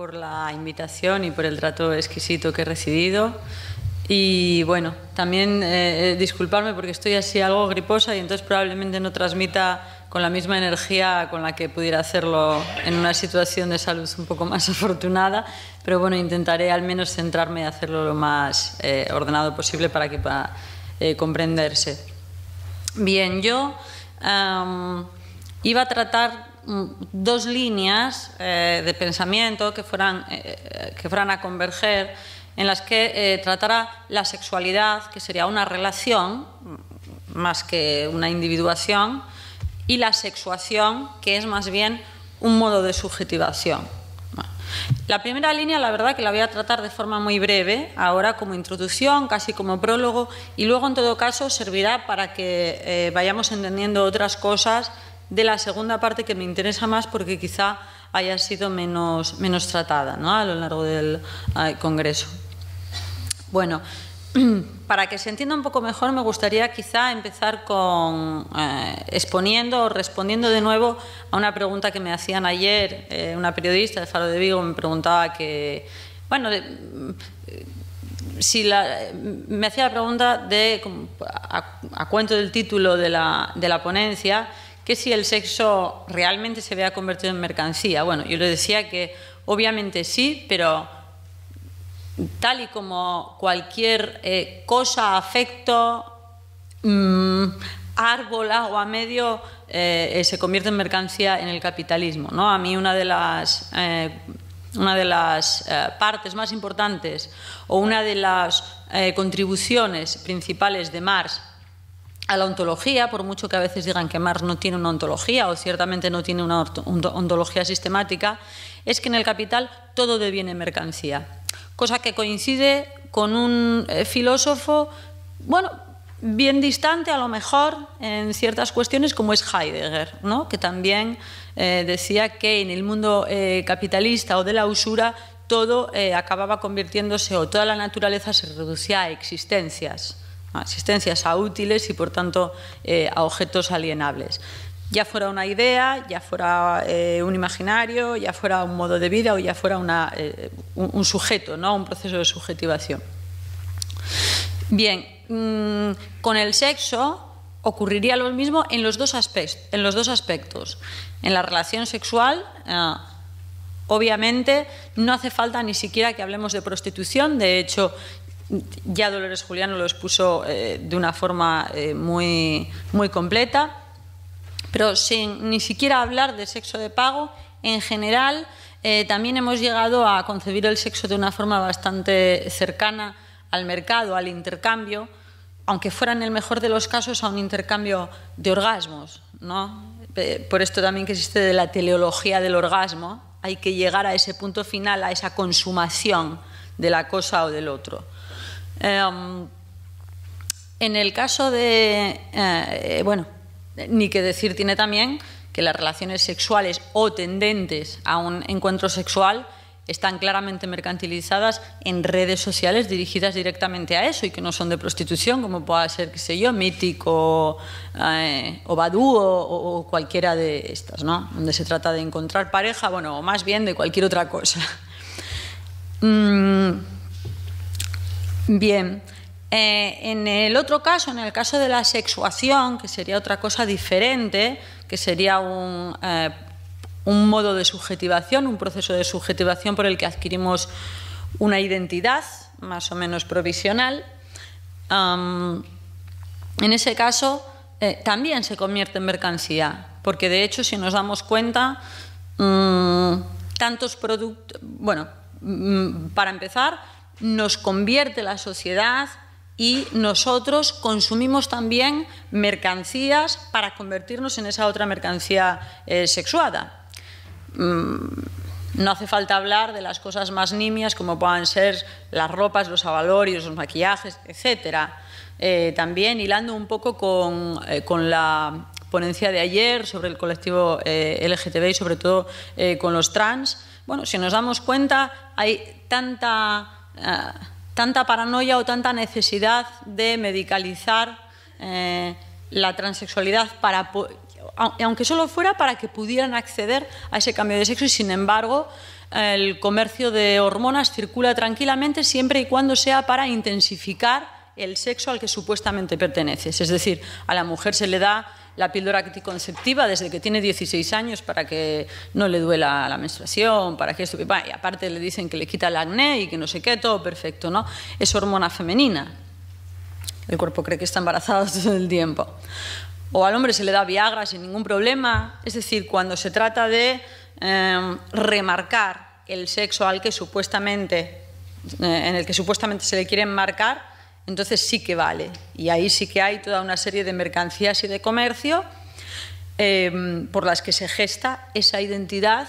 por la invitación y por el trato exquisito que he recibido. Y bueno, también eh, eh, disculparme porque estoy así algo griposa y entonces probablemente no transmita con la misma energía con la que pudiera hacerlo en una situación de salud un poco más afortunada, pero bueno, intentaré al menos centrarme y hacerlo lo más eh, ordenado posible para que pueda comprenderse. Bien, yo iba a tratar Mm, dos líneas eh, de pensamiento que fueran, eh, eh, que fueran a converger en las que tratará la sexualidad, que sería una relación mm, más que una individuación, y la sexuación, que es más bien un modo de subjetivación. la primera línea, la verdad, que la voy a tratar de forma muy breve, ahora como introducción, casi como prólogo, y luego, en todo caso, servirá para que vayamos entendiendo otras cosas de la segunda parte que me interesa más porque quizá haya sido menos, tratada ¿no? a lo largo del ah, Congreso. Bueno, para que se entienda un poco mejor, me gustaría quizá empezar con eh, exponiendo o respondiendo de nuevo a una pregunta que me hacían ayer. Eh, una periodista de Faro de Vigo me preguntaba que, bueno, mm, si me hacía la pregunta de, a, cuento del título de la, de la ponencia, que si el sexo realmente se vea convertido en mercancía. Bueno, yo le decía que obviamente sí, pero tal y como cualquier eh, cosa, afecto, mmm, árbol, a medio, eh, eh, se convierte en mercancía en el capitalismo. A mí una de las, una de las partes más importantes o una de las contribuciones principales de Marx a la ontología, por mucho que a veces digan que Marx no tiene una ontología o ciertamente no tiene una ontología sistemática, es que en el capital todo deviene mercancía, cosa que coincide con un eh, filósofo, bueno, bien distante a lo mejor en ciertas cuestiones como es Heidegger, ¿no? que también eh, decía que en el mundo eh, capitalista o de la usura todo acababa convirtiéndose o toda la naturaleza se reducía a existencias asistencias a útiles y, por tanto, eh, a objetos alienables. Ya fuera una idea, ya fuera eh, un imaginario, ya fuera un modo de vida o ya fuera eh, un, sujeto, ¿no? un proceso de subjetivación. Bien, mm, con el sexo ocurriría lo mismo en los dos, aspectos, en los dos aspectos. En la relación sexual, obviamente, no hace falta ni siquiera que hablemos de prostitución, de hecho, ya Dolores Juliano lo expuso eh, de una forma eh, muy, muy completa, pero sin ni siquiera hablar de sexo de pago, en general eh, también hemos llegado a concebir el sexo de una forma bastante cercana al mercado, al intercambio, aunque fuera en el mejor de los casos a un intercambio de orgasmos. ¿no? Por esto también que existe de la teleología del orgasmo, hay que llegar a ese punto final, a esa consumación de la cosa o del otro. Em, en el caso de, eh, eh, bueno, ni que decir tiene también que las relaciones sexuales o tendentes a un encuentro sexual están claramente mercantilizadas en redes sociales dirigidas directamente a eso y que no son de prostitución, como pueda ser, qué sé yo, Mítico eh, o, eh, o cualquiera de estas, ¿no? Donde se trata de encontrar pareja, bueno, o más bien de cualquier otra cosa. Mm, Bien. Eh, en el otro caso, en el caso de la sexuación, que sería otra cosa diferente, que sería un, eh, modo de subjetivación, un proceso de subjetivación por el que adquirimos una identidad más o menos provisional, en ese caso eh, también se convierte en mercancía, porque de hecho, si nos damos cuenta, mm, tantos productos, bueno, mm, para empezar, nos convierte la sociedad y nosotros consumimos también mercancías para convertirnos en esa otra mercancía eh, sexuada. Mm, no hace falta hablar de las cosas más nimias como puedan ser las ropas, los avalorios, los maquillajes, etc. Eh, también hilando un poco eh, con, la ponencia de ayer sobre el colectivo LGTBI y sobre todo con los trans. Bueno, si nos damos cuenta, hay tanta eh, tanta paranoia o tanta necesidad de medicalizar eh, la transexualidad para aunque solo fuera para que pudieran acceder a ese cambio de sexo y sin embargo el comercio de hormonas circula tranquilamente siempre y cuando sea para intensificar el sexo al que supuestamente perteneces. Es decir, a la mujer se le da la píldora anticonceptiva desde que tiene 16 años para que no le duela la menstruación, para que esto... Y aparte le dicen que le quita el acné y que no sé qué, todo perfecto, ¿no? Es hormona femenina. El cuerpo cree que está embarazado todo el tiempo. O al hombre se le da Viagra sin ningún problema. Es decir, cuando se trata de em, remarcar el sexo al que supuestamente, eh, en el que supuestamente se le quiere marcar, entonces sí que vale. Y ahí sí que hay toda una serie de mercancías y de comercio eh, por las que se gesta esa identidad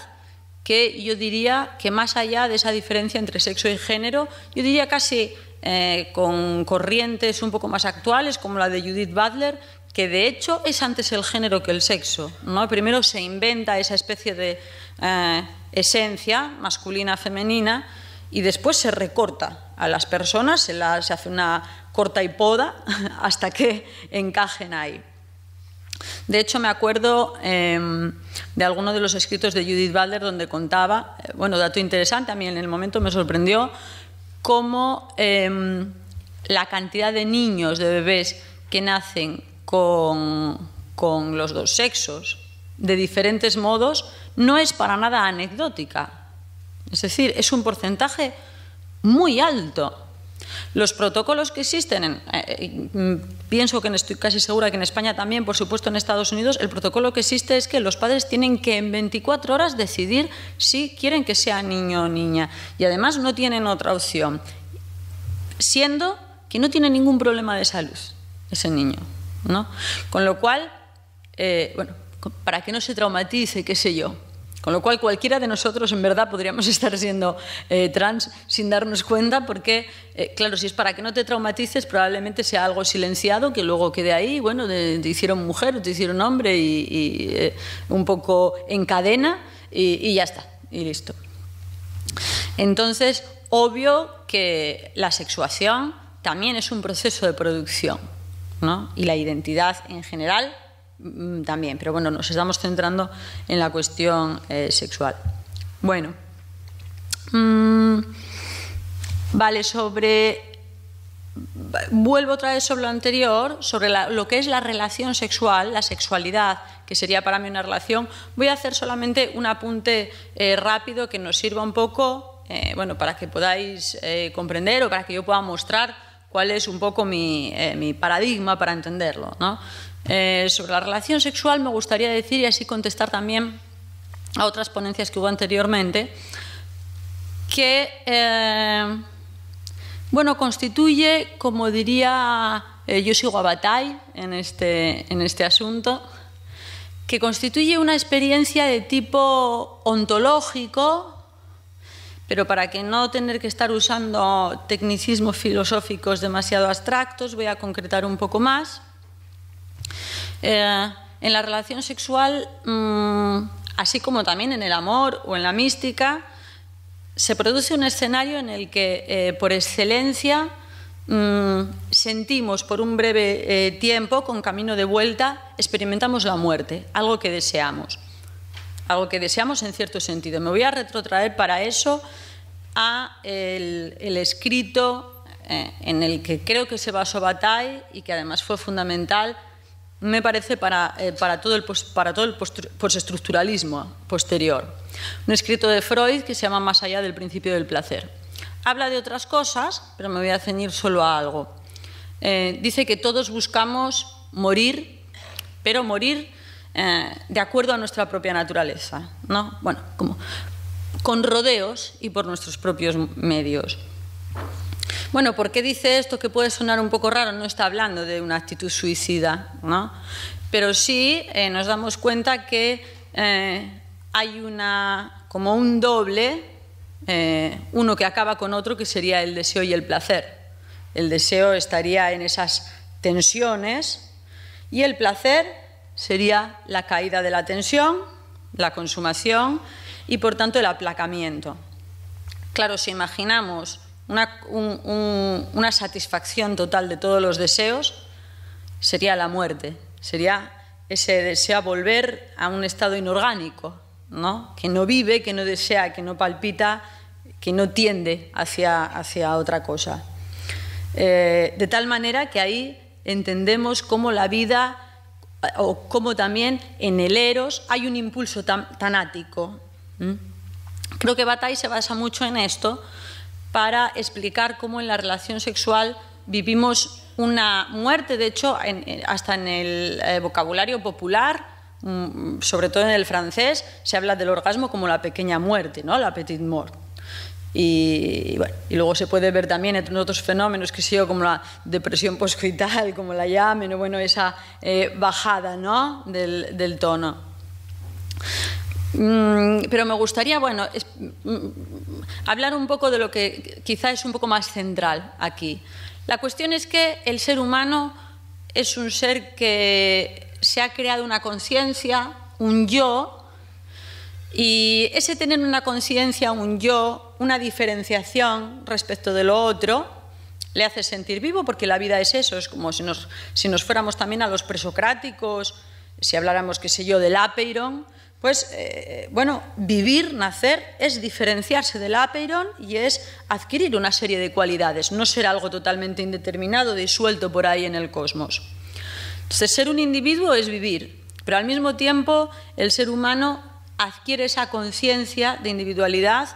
que yo diría que más allá de esa diferencia entre sexo y género, yo diría casi eh, con corrientes un poco más actuales, como la de Judith Butler, que de hecho es antes el género que el sexo. ¿no? Primero se inventa esa especie de eh, esencia masculina-femenina y después se recorta a las personas, se, hace una corta y poda hasta que encajen ahí. De hecho, me acuerdo em, de alguno de los escritos de Judith Balder donde contaba, eh, bueno, dato interesante, a mí en el momento me sorprendió, cómo em, la cantidad de niños, de bebés que nacen con, con los dos sexos, de diferentes modos, no es para nada anecdótica. Es decir, es un porcentaje muy alto. Los protocolos que existen, eh, eh, mm, pienso que estoy casi segura que en España también, por supuesto en Estados Unidos, el protocolo que existe es que los padres tienen que en 24 horas decidir si quieren que sea niño o niña. Y además no tienen otra opción, siendo que no tiene ningún problema de salud ese niño. ¿no? Con lo cual, eh, bueno, para que no se traumatice, qué sé yo, con lo cual, cualquiera de nosotros, en verdad, podríamos estar siendo eh, trans sin darnos cuenta, porque, eh, claro, si es para que no te traumatices, probablemente sea algo silenciado que luego quede ahí, bueno, te, hicieron mujer o te hicieron hombre y, eh, un poco en cadena y, y ya está, y listo. Entonces, obvio que la sexuación también es un proceso de producción, ¿no? Y la identidad en general Mm, también, pero bueno, nos estamos centrando en la cuestión eh, sexual. Bueno, mm, vale, sobre... Vuelvo otra vez sobre lo anterior, sobre lo que es la relación sexual, la sexualidad, que sería para mí una relación. Voy a hacer solamente un apunte eh, rápido que nos sirva un poco, eh, bueno, para que podáis comprender o para que yo pueda mostrar cuál es un poco mi, mi paradigma para entenderlo, ¿no? Eh, sobre la relación sexual me gustaría decir y así contestar también a otras ponencias que hubo anteriormente, que eh, bueno, constituye, como diría eh, yo sigo a en este, en este asunto, que constituye una experiencia de tipo ontológico, pero para que no tener que estar usando tecnicismos filosóficos demasiado abstractos, voy a concretar un poco más eh, en la relación sexual, mm, así como también en el amor o en la mística, se produce un escenario en el que, eh, por excelencia, mm, sentimos por un breve eh, tiempo, con camino de vuelta, experimentamos la muerte, algo que deseamos, algo que deseamos en cierto sentido. Me voy a retrotraer para eso a el, escrito en el que creo que se basó Bataille y que además fue fundamental me parece, para, eh, todo el, postestructuralismo posterior. Un escrito de Freud que se llama Más allá del principio del placer. Habla de otras cosas, pero me voy a ceñir solo a algo. Eh, dice que todos buscamos morir, pero morir eh, de acuerdo a nuestra propia naturaleza, ¿no? Bueno, como con rodeos y por nuestros propios medios. Bueno, ¿por qué dice esto que puede sonar un poco raro? No está hablando de una actitud suicida, ¿no? Pero sí eh, nos damos cuenta que eh, hay una, como un doble, eh, uno que acaba con otro, que sería el deseo y el placer. El deseo estaría en esas tensiones y el placer sería la caída de la tensión, la consumación y por tanto el aplacamiento. Claro, si imaginamos una, satisfacción total de todos los deseos, sería la muerte, sería ese deseo volver a un estado inorgánico, ¿no? que no vive, que no desea, que no palpita, que no tiende hacia, hacia otra cosa. Eh, de tal manera que ahí entendemos cómo la vida o cómo también en el eros hay un impulso tanático. Creo que Bataille se basa mucho en esto, para explicar cómo en la relación sexual vivimos una muerte, de hecho, hasta en el eh, vocabulario popular, mm, sobre todo en el francés, se habla del orgasmo como la pequeña muerte, ¿no? la petite mort. Y, luego se puede ver también en otros fenómenos que sé como la depresión poscoital, como la llamen, bueno, esa eh, bajada ¿no? del, del tono. Mm, pero me gustaría, bueno, mm, hablar un poco de lo que quizá es un poco más central aquí. La cuestión es que el ser humano es un ser que se ha creado una conciencia, un yo, y ese tener una conciencia, un yo, una diferenciación respecto de lo otro, le hace sentir vivo, porque la vida es eso, es como si nos, si nos fuéramos también a los presocráticos, si habláramos, qué sé yo, del Apeiron pues, eh, bueno, vivir, nacer, es diferenciarse del apeiron y es adquirir una serie de cualidades, no ser algo totalmente indeterminado, disuelto por ahí en el cosmos. Entonces, ser un individuo es vivir, pero al mismo tiempo el ser humano adquiere esa conciencia de individualidad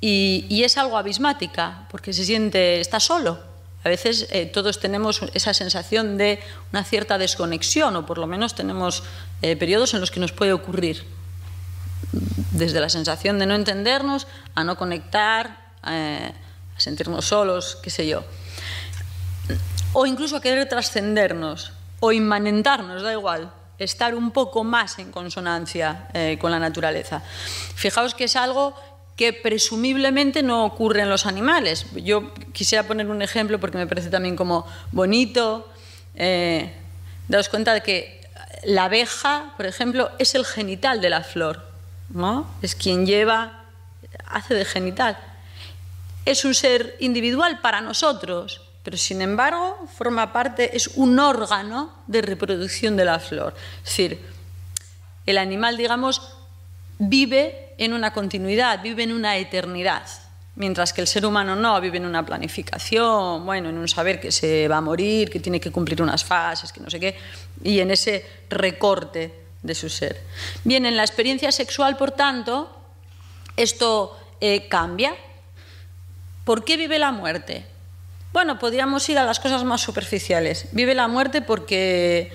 y, y, es algo abismática, porque se siente, está solo, a veces eh, todos tenemos esa sensación de una cierta desconexión, o por lo menos tenemos eh, periodos en los que nos puede ocurrir. Desde la sensación de no entendernos a no conectar, eh, a sentirnos solos, qué sé yo. O incluso a querer trascendernos o inmanentarnos, da igual, estar un poco más en consonancia con la naturaleza. Fijaos que es algo que presumiblemente no ocurre en los animales. Yo quisiera poner un ejemplo porque me parece también como bonito. Eh, daos cuenta de que la abeja, por ejemplo, es el genital de la flor, ¿no? Es quien lleva, hace de genital. Es un ser individual para nosotros, pero sin embargo forma parte, es un órgano de reproducción de la flor. Es decir, el animal, digamos, vive en una continuidad, vive en una eternidad, mientras que el ser humano no, vive en una planificación, bueno, en un saber que se va a morir, que tiene que cumplir unas fases, que no sé qué, y en ese recorte de su ser. Bien, en la experiencia sexual, por tanto, esto eh, cambia. ¿Por qué vive la muerte? Bueno, podríamos ir a las cosas más superficiales. Vive la muerte porque,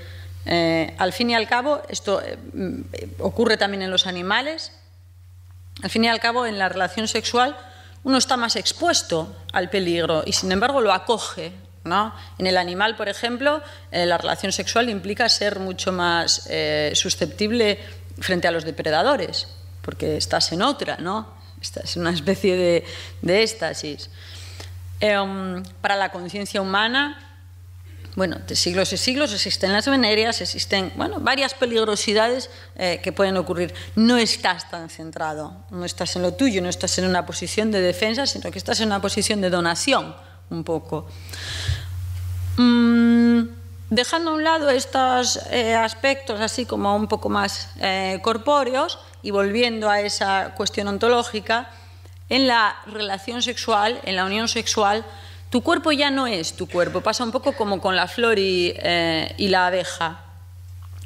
eh, al fin y al cabo, esto eh, mm, ocurre también en los animales, al fin y al cabo, en la relación sexual uno está más expuesto al peligro y sin embargo lo acoge. En el animal, por ejemplo, eh, la relación sexual implica ser mucho más eh, susceptible frente a los depredadores, porque estás en otra, ¿no? Estás en una especie de, de éxtasis. Em, para la conciencia humana, bueno, de siglos y siglos existen las venerias, existen, varias peligrosidades eh, que pueden ocurrir. No estás tan centrado, no estás en lo tuyo, no estás en una posición de defensa, sino que estás en una posición de donación, un poco. Mm, dejando a un lado estos eh, aspectos así como un poco más eh, corpóreos y volviendo a esa cuestión ontológica, en la relación sexual, en la unión sexual, tu cuerpo ya no es tu cuerpo, pasa un poco como con la flor eh, y, la abeja.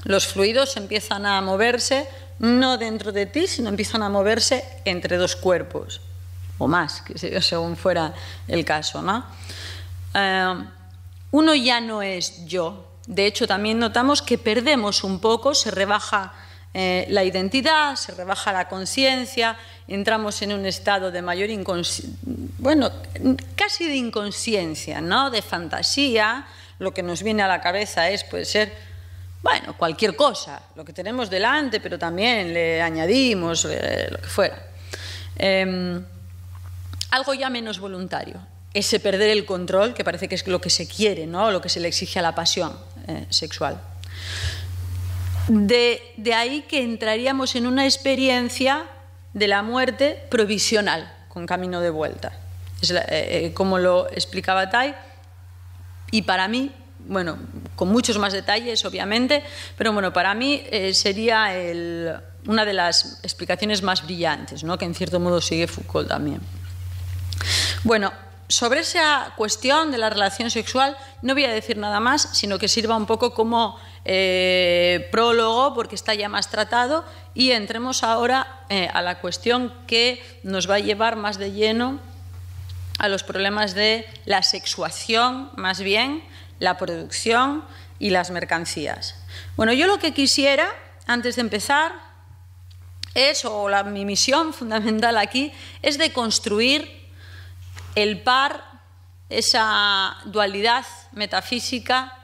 Los fluidos empiezan a moverse no dentro de ti, sino empiezan a moverse entre dos cuerpos, o más, según fuera el caso. ¿no? Eh, uno ya no es yo. De hecho, también notamos que perdemos un poco, se rebaja eh, la identidad, se rebaja la conciencia, entramos en un estado de mayor inconsciencia, bueno, casi de inconsciencia, ¿no? De fantasía, lo que nos viene a la cabeza es, puede ser, bueno, cualquier cosa, lo que tenemos delante, pero también le añadimos eh, lo que fuera. Em, algo ya menos voluntario, ese perder el control, que parece que es lo que se quiere, ¿no? Lo que se le exige a la pasión eh, sexual. De, de ahí que entraríamos en una experiencia de la muerte provisional, con camino de vuelta. Es eh, eh, como lo explicaba Tai, y para mí, bueno, con muchos más detalles, obviamente, pero bueno, para mí eh, sería una de las explicaciones más brillantes, ¿no? que en cierto modo sigue Foucault también. Bueno, sobre esa cuestión de la relación sexual no voy a decir nada más, sino que sirva un poco como eh, prólogo porque está ya más tratado y entremos ahora eh, a la cuestión que nos va a llevar más de lleno a los problemas de la sexuación, más bien, la producción y las mercancías. Bueno, yo lo que quisiera, antes de empezar, es, o mi misión fundamental aquí, es de construir el par, esa dualidad metafísica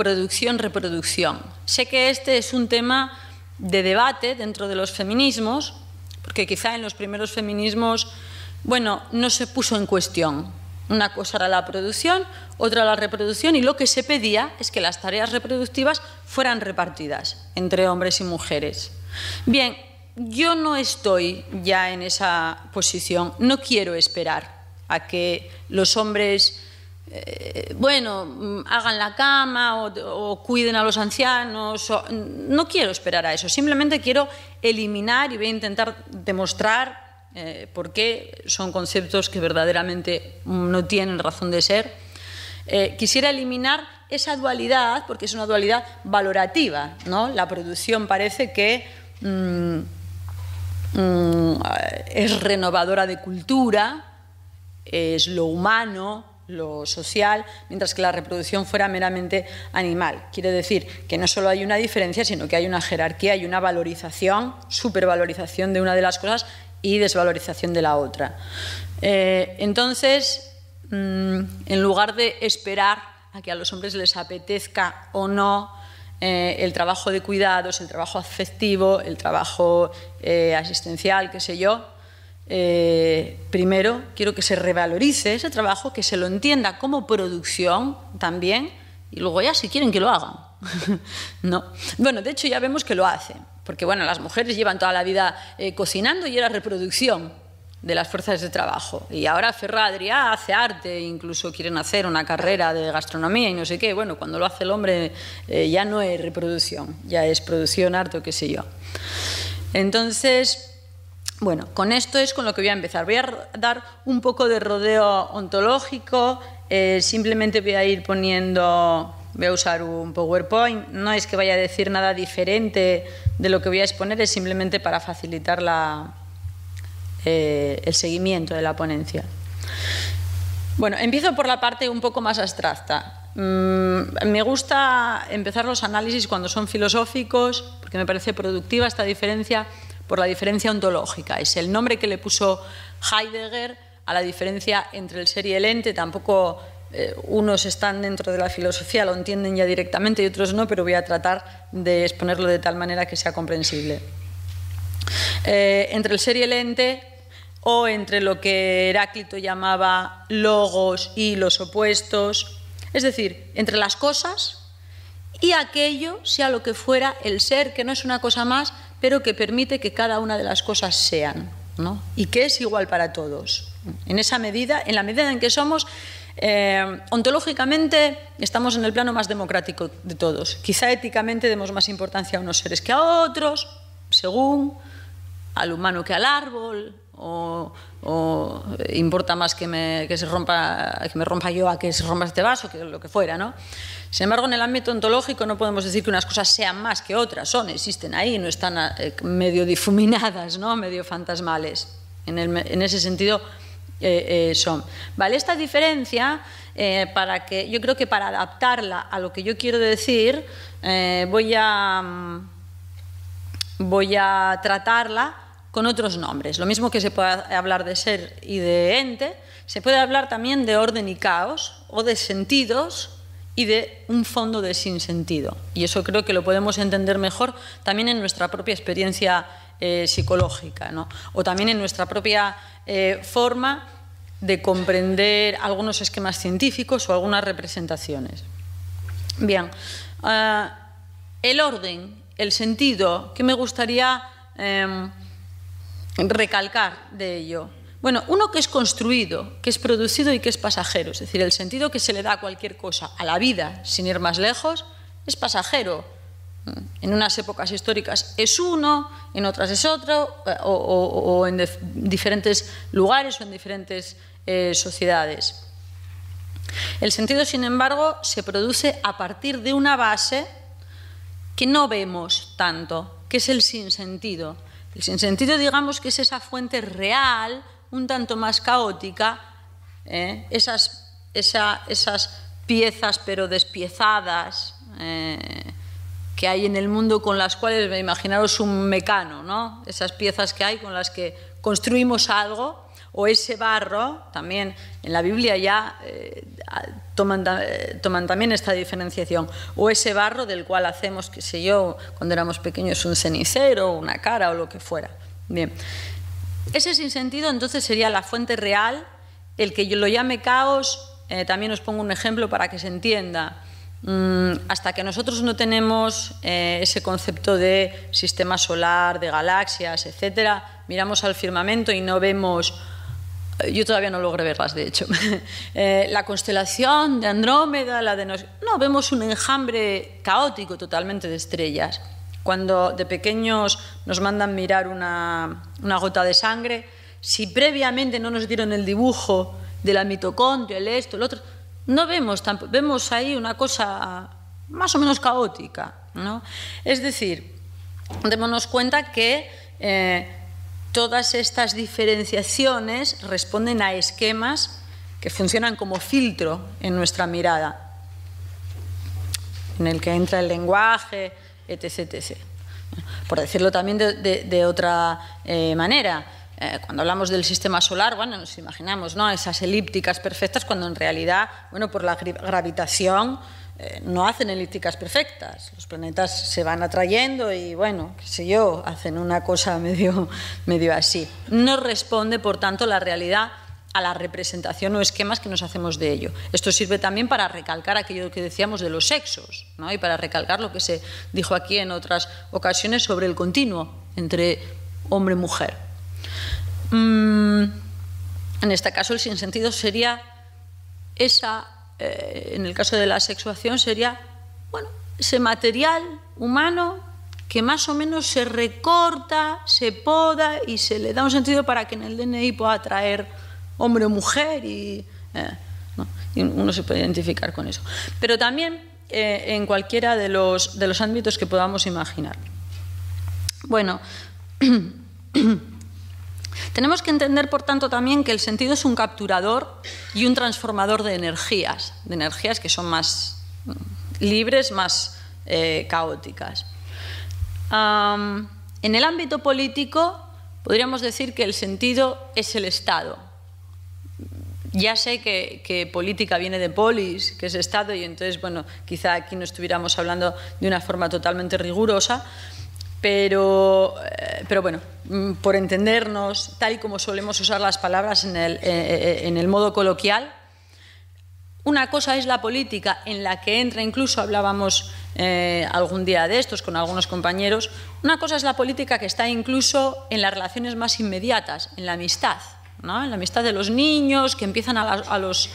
producción-reproducción. Sé que este es un tema de debate dentro de los feminismos, porque quizá en los primeros feminismos, bueno, no se puso en cuestión. Una cosa era la producción, otra la reproducción, y lo que se pedía es que las tareas reproductivas fueran repartidas entre hombres y mujeres. Bien, yo no estoy ya en esa posición, no quiero esperar a que los hombres eh, bueno, mm, hagan la cama o, cuiden a los ancianos. Mm, no quiero esperar a eso, simplemente quiero eliminar y voy a intentar demostrar eh, por qué son conceptos que verdaderamente no tienen razón de ser. Eh, quisiera eliminar esa dualidad, porque es una dualidad valorativa. ¿no? La producción parece que mm, es renovadora de cultura, es lo humano, lo social, mientras que la reproducción fuera meramente animal. Quiere decir que no solo hay una diferencia, sino que hay una jerarquía, hay una valorización, supervalorización de una de las cosas y desvalorización de la otra. Eh, entonces, mm, en lugar de esperar a que a los hombres les apetezca o no eh, el trabajo de cuidados, el trabajo afectivo, el trabajo eh, asistencial, qué sé yo, eh, primero quiero que se revalorice ese trabajo, que se lo entienda como producción también, y luego ya si quieren que lo hagan. no. Bueno, de hecho ya vemos que lo hacen, porque bueno, las mujeres llevan toda la vida eh, cocinando y era reproducción de las fuerzas de trabajo. Y ahora Ferradria hace arte, incluso quieren hacer una carrera de gastronomía y no sé qué. Bueno, cuando lo hace el hombre eh, ya no es reproducción, ya es producción, arte o qué sé yo. Entonces, bueno, con esto es con lo que voy a empezar. Voy a dar un poco de rodeo ontológico, eh, simplemente voy a ir poniendo, voy a usar un PowerPoint, no es que vaya a decir nada diferente de lo que voy a exponer, es simplemente para facilitar eh, el seguimiento de la ponencia. Bueno, empiezo por la parte un poco más abstracta. Mm, me gusta empezar los análisis cuando son filosóficos, porque me parece productiva esta diferencia por la diferencia ontológica. Es el nombre que le puso Heidegger a la diferencia entre el ser y el ente. Tampoco eh, unos están dentro de la filosofía, lo entienden ya directamente y otros no, pero voy a tratar de exponerlo de tal manera que sea comprensible. Eh, entre el ser y el ente o entre lo que Heráclito llamaba logos y los opuestos, es decir, entre las cosas y aquello, sea lo que fuera, el ser, que no es una cosa más, pero que permite que cada una de las cosas sean, ¿no? Y que es igual para todos. En esa medida, en la medida en que somos eh, ontológicamente estamos en el plano más democrático de todos. Quizá éticamente demos más importancia a unos seres que a otros, según al humano que al árbol, o o importa más que me, se rompa, que me rompa yo a que se rompa este vaso, que lo que fuera, ¿no? Sin embargo, en el ámbito ontológico no podemos decir que unas cosas sean más que otras, son, existen ahí, no están eh, medio difuminadas, ¿no? medio fantasmales. En, ese sentido eh, eh, son. Vale, esta diferencia, para que, yo creo que para adaptarla a lo que yo quiero decir, voy a mm, voy a tratarla con otros nombres. Lo mismo que se puede hablar de ser y de ente, se puede hablar también de orden y caos, o de sentidos y de un fondo de sinsentido. Y eso creo que lo podemos entender mejor también en nuestra propia experiencia eh, psicológica, ¿no? o también en nuestra propia eh, forma de comprender algunos esquemas científicos o algunas representaciones. Bien, eh, el orden, el sentido, que me gustaría... Em, recalcar de ello. Bueno, uno que es construido, que es producido y que es pasajero, es decir, el sentido que se le da a cualquier cosa, a la vida, sin ir más lejos, es pasajero. En unas épocas históricas es uno, en otras es otro, eh, o, en diferentes lugares o en diferentes eh, sociedades. El sentido, sin embargo, se produce a partir de una base que no vemos tanto, que es el sinsentido el sentido, digamos que es esa fuente real, un tanto más caótica, ¿eh? esas, esas piezas pero despiezadas eh, que hay en el mundo con las cuales, imaginaros un mecano, ¿no? esas piezas que hay con las que construimos algo, o ese barro, también en la Biblia ya eh, eh, toman, también esta diferenciación. O ese barro del cual hacemos, qué sé yo, cuando éramos pequeños, un cenicero, una cara o lo que fuera. Bien. Ese sentido entonces sería la fuente real, el que yo lo llame caos, eh, también os pongo un ejemplo para que se entienda. Mm, hasta que nosotros no tenemos eh, ese concepto de sistema solar, de galaxias, etcétera, miramos al firmamento y no vemos yo todavía no logré verlas, de hecho. Eh, la constelación de Andrómeda, la de... No, vemos un enjambre caótico totalmente de estrellas. Cuando de pequeños nos mandan mirar una, gota de sangre, si previamente no nos dieron el dibujo de la mitocondria, el esto, el otro, no vemos, tampoco, vemos ahí una cosa más o menos caótica. ¿no? Es decir, démonos cuenta que... Eh, Todas estas diferenciaciones responden a esquemas que funcionan como filtro en nuestra mirada, en el que entra el lenguaje, etc. Por decirlo también de, otra eh, manera, eh, cuando hablamos del sistema solar, bueno, nos imaginamos ¿no? esas elípticas perfectas, cuando en realidad, bueno, por la gravitación, eh, no hacen elípticas perfectas. Los planetas se van atrayendo y, bueno, qué sé yo, hacen una cosa medio, medio así. No responde, por tanto, la realidad a la representación o esquemas que nos hacemos de ello. Esto sirve también para recalcar aquello que decíamos de los sexos ¿no? y para recalcar lo que se dijo aquí en otras ocasiones sobre el continuo entre hombre y mujer. Mm, en este caso el sinsentido sería esa eh, en el caso de la sexuación sería, bueno, ese material humano que más o menos se recorta, se poda y se le da un sentido para que en el DNI pueda traer hombre o mujer eh, y, uno se puede identificar con eso. Pero también eh, en cualquiera de los, de los ámbitos que podamos imaginar. Bueno, Tenemos que entender, por tanto, también que el sentido es un capturador y un transformador de energías, de energías que son más mm, libres, más eh, caóticas. en el ámbito político, podríamos decir que el sentido es el Estado. Ya sé que, política viene de polis, que es Estado, y entonces, bueno, quizá aquí no estuviéramos hablando de una forma totalmente rigurosa, pero, eh, pero bueno, mm, por entendernos, tal y como solemos usar las palabras eh, eh, en el, modo coloquial, una cosa es la política en la que entra, incluso hablábamos algún día de estos con algunos compañeros, una cosa es la política que está incluso en las relaciones más inmediatas, en la amistad, en la amistad de los niños que empiezan a, a los,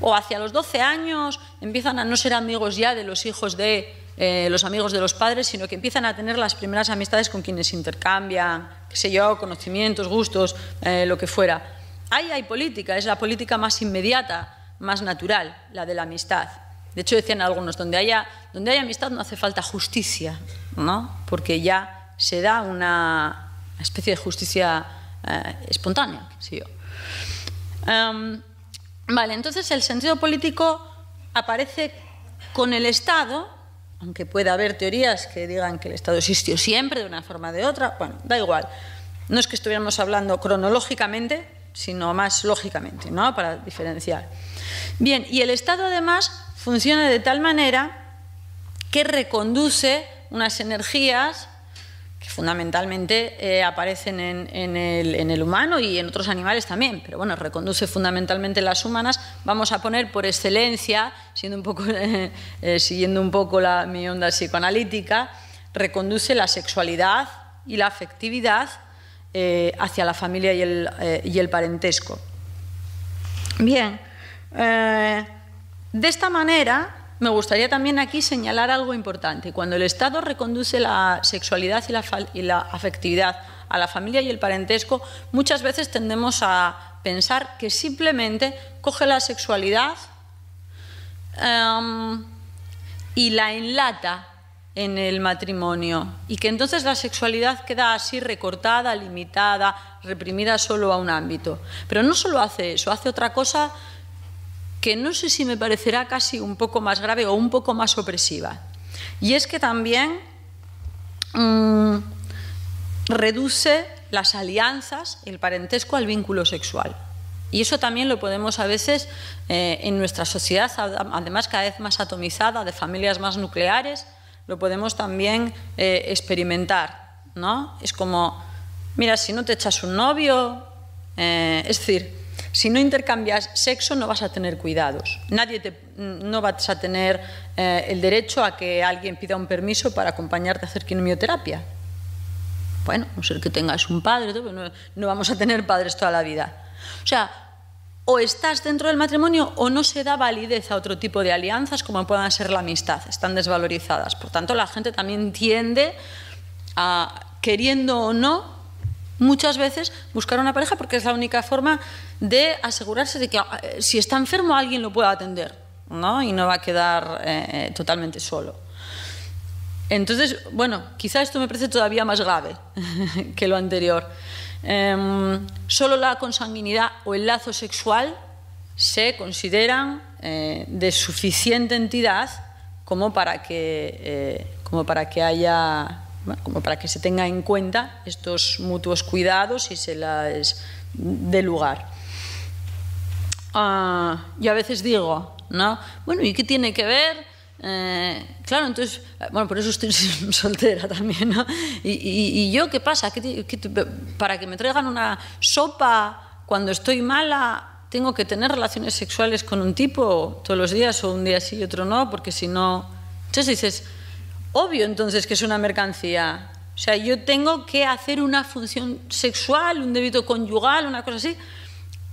o hacia los 12 años, empiezan a no ser amigos ya de los hijos de eh, los amigos de los padres, sino que empiezan a tener las primeras amistades con quienes intercambian, qué sé yo, conocimientos, gustos, eh, lo que fuera. Ahí hay política, es la política más inmediata, más natural, la de la amistad. De hecho, decían algunos, donde hay donde amistad no hace falta justicia, ¿no? porque ya se da una especie de justicia eh, espontánea. ¿sí? Em, vale, entonces el sentido político aparece con el Estado aunque pueda haber teorías que digan que el Estado existió siempre de una forma o de otra, bueno, da igual. No es que estuviéramos hablando cronológicamente, sino más lógicamente, ¿no? Para diferenciar. Bien, y el Estado además funciona de tal manera que reconduce unas energías que fundamentalmente eh, aparecen en, el, humano y en otros animales también, pero bueno, reconduce fundamentalmente las humanas. Vamos a poner por excelencia, siendo un poco, eh, eh, siguiendo un poco la, mi onda psicoanalítica, reconduce la sexualidad y la afectividad hacia la familia y el, y el parentesco. Bien, de esta manera me gustaría también aquí señalar algo importante. Cuando el Estado reconduce la sexualidad y la, la afectividad a la familia y el parentesco, muchas veces tendemos a pensar que simplemente coge la sexualidad em, y la enlata en el matrimonio y que entonces la sexualidad queda así recortada, limitada, reprimida solo a un ámbito. Pero no solo hace eso, hace otra cosa que no sé si me parecerá casi un poco más grave o un poco más opresiva. Y es que también mm, reduce las alianzas, el parentesco al vínculo sexual. Y eso también lo podemos a veces eh, en nuestra sociedad, además cada vez más atomizada, de familias más nucleares, lo podemos también eh, experimentar. ¿no? Es como, mira, si no te echas un novio, eh, es decir, si no intercambias sexo no vas a tener cuidados. Nadie te, no vas a tener eh, el derecho a que alguien pida un permiso para acompañarte a hacer quimioterapia. Bueno, no ser que tengas un padre, no, no vamos a tener padres toda la vida. O sea, o estás dentro del matrimonio o no se da validez a otro tipo de alianzas como puedan ser la amistad, están desvalorizadas. Por tanto, la gente también tiende a, queriendo o no, muchas veces buscar una pareja porque es la única forma de asegurarse de que eh, si está enfermo alguien lo pueda atender ¿no? y no va a quedar eh, eh, totalmente solo. Entonces, bueno, quizá esto me parece todavía más grave que lo anterior. Em, solo la consanguinidad o el lazo sexual se consideran de suficiente entidad como para que, como para que haya como para que se tenga en cuenta estos mutuos cuidados y se las dé lugar y ah, yo a veces digo, ¿no? Bueno, ¿y qué tiene que ver? Eh, claro, entonces, bueno, por eso estoy soltera también, ¿no? ¿Y, yo qué pasa? para que me traigan una sopa cuando estoy mala? ¿Tengo que tener relaciones sexuales con un tipo todos los días o un día sí y otro no? Porque si no... Entonces dices, obvio entonces que es una mercancía. O sea, yo tengo que hacer una función sexual, un débito conyugal, una cosa así,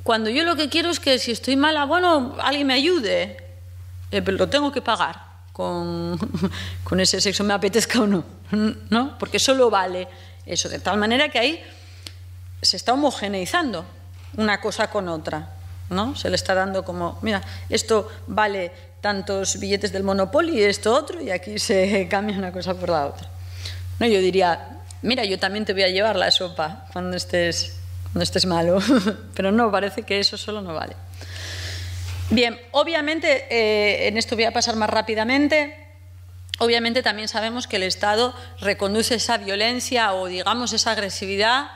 cuando yo lo que quiero es que si estoy mala, bueno, alguien me ayude, eh, pero lo tengo que pagar con, ese sexo, me apetezca o no, ¿no? Porque solo vale eso, de tal manera que ahí se está homogeneizando una cosa con otra, ¿no? Se le está dando como, mira, esto vale tantos billetes del Monopoly, esto otro, y aquí se cambia una cosa por la otra. No, yo diría, mira, yo también te voy a llevar la sopa cuando estés no estés malo. Pero no, parece que eso solo no vale. Bien, obviamente, eh, en esto voy a pasar más rápidamente. Obviamente también sabemos que el Estado reconduce esa violencia o, digamos, esa agresividad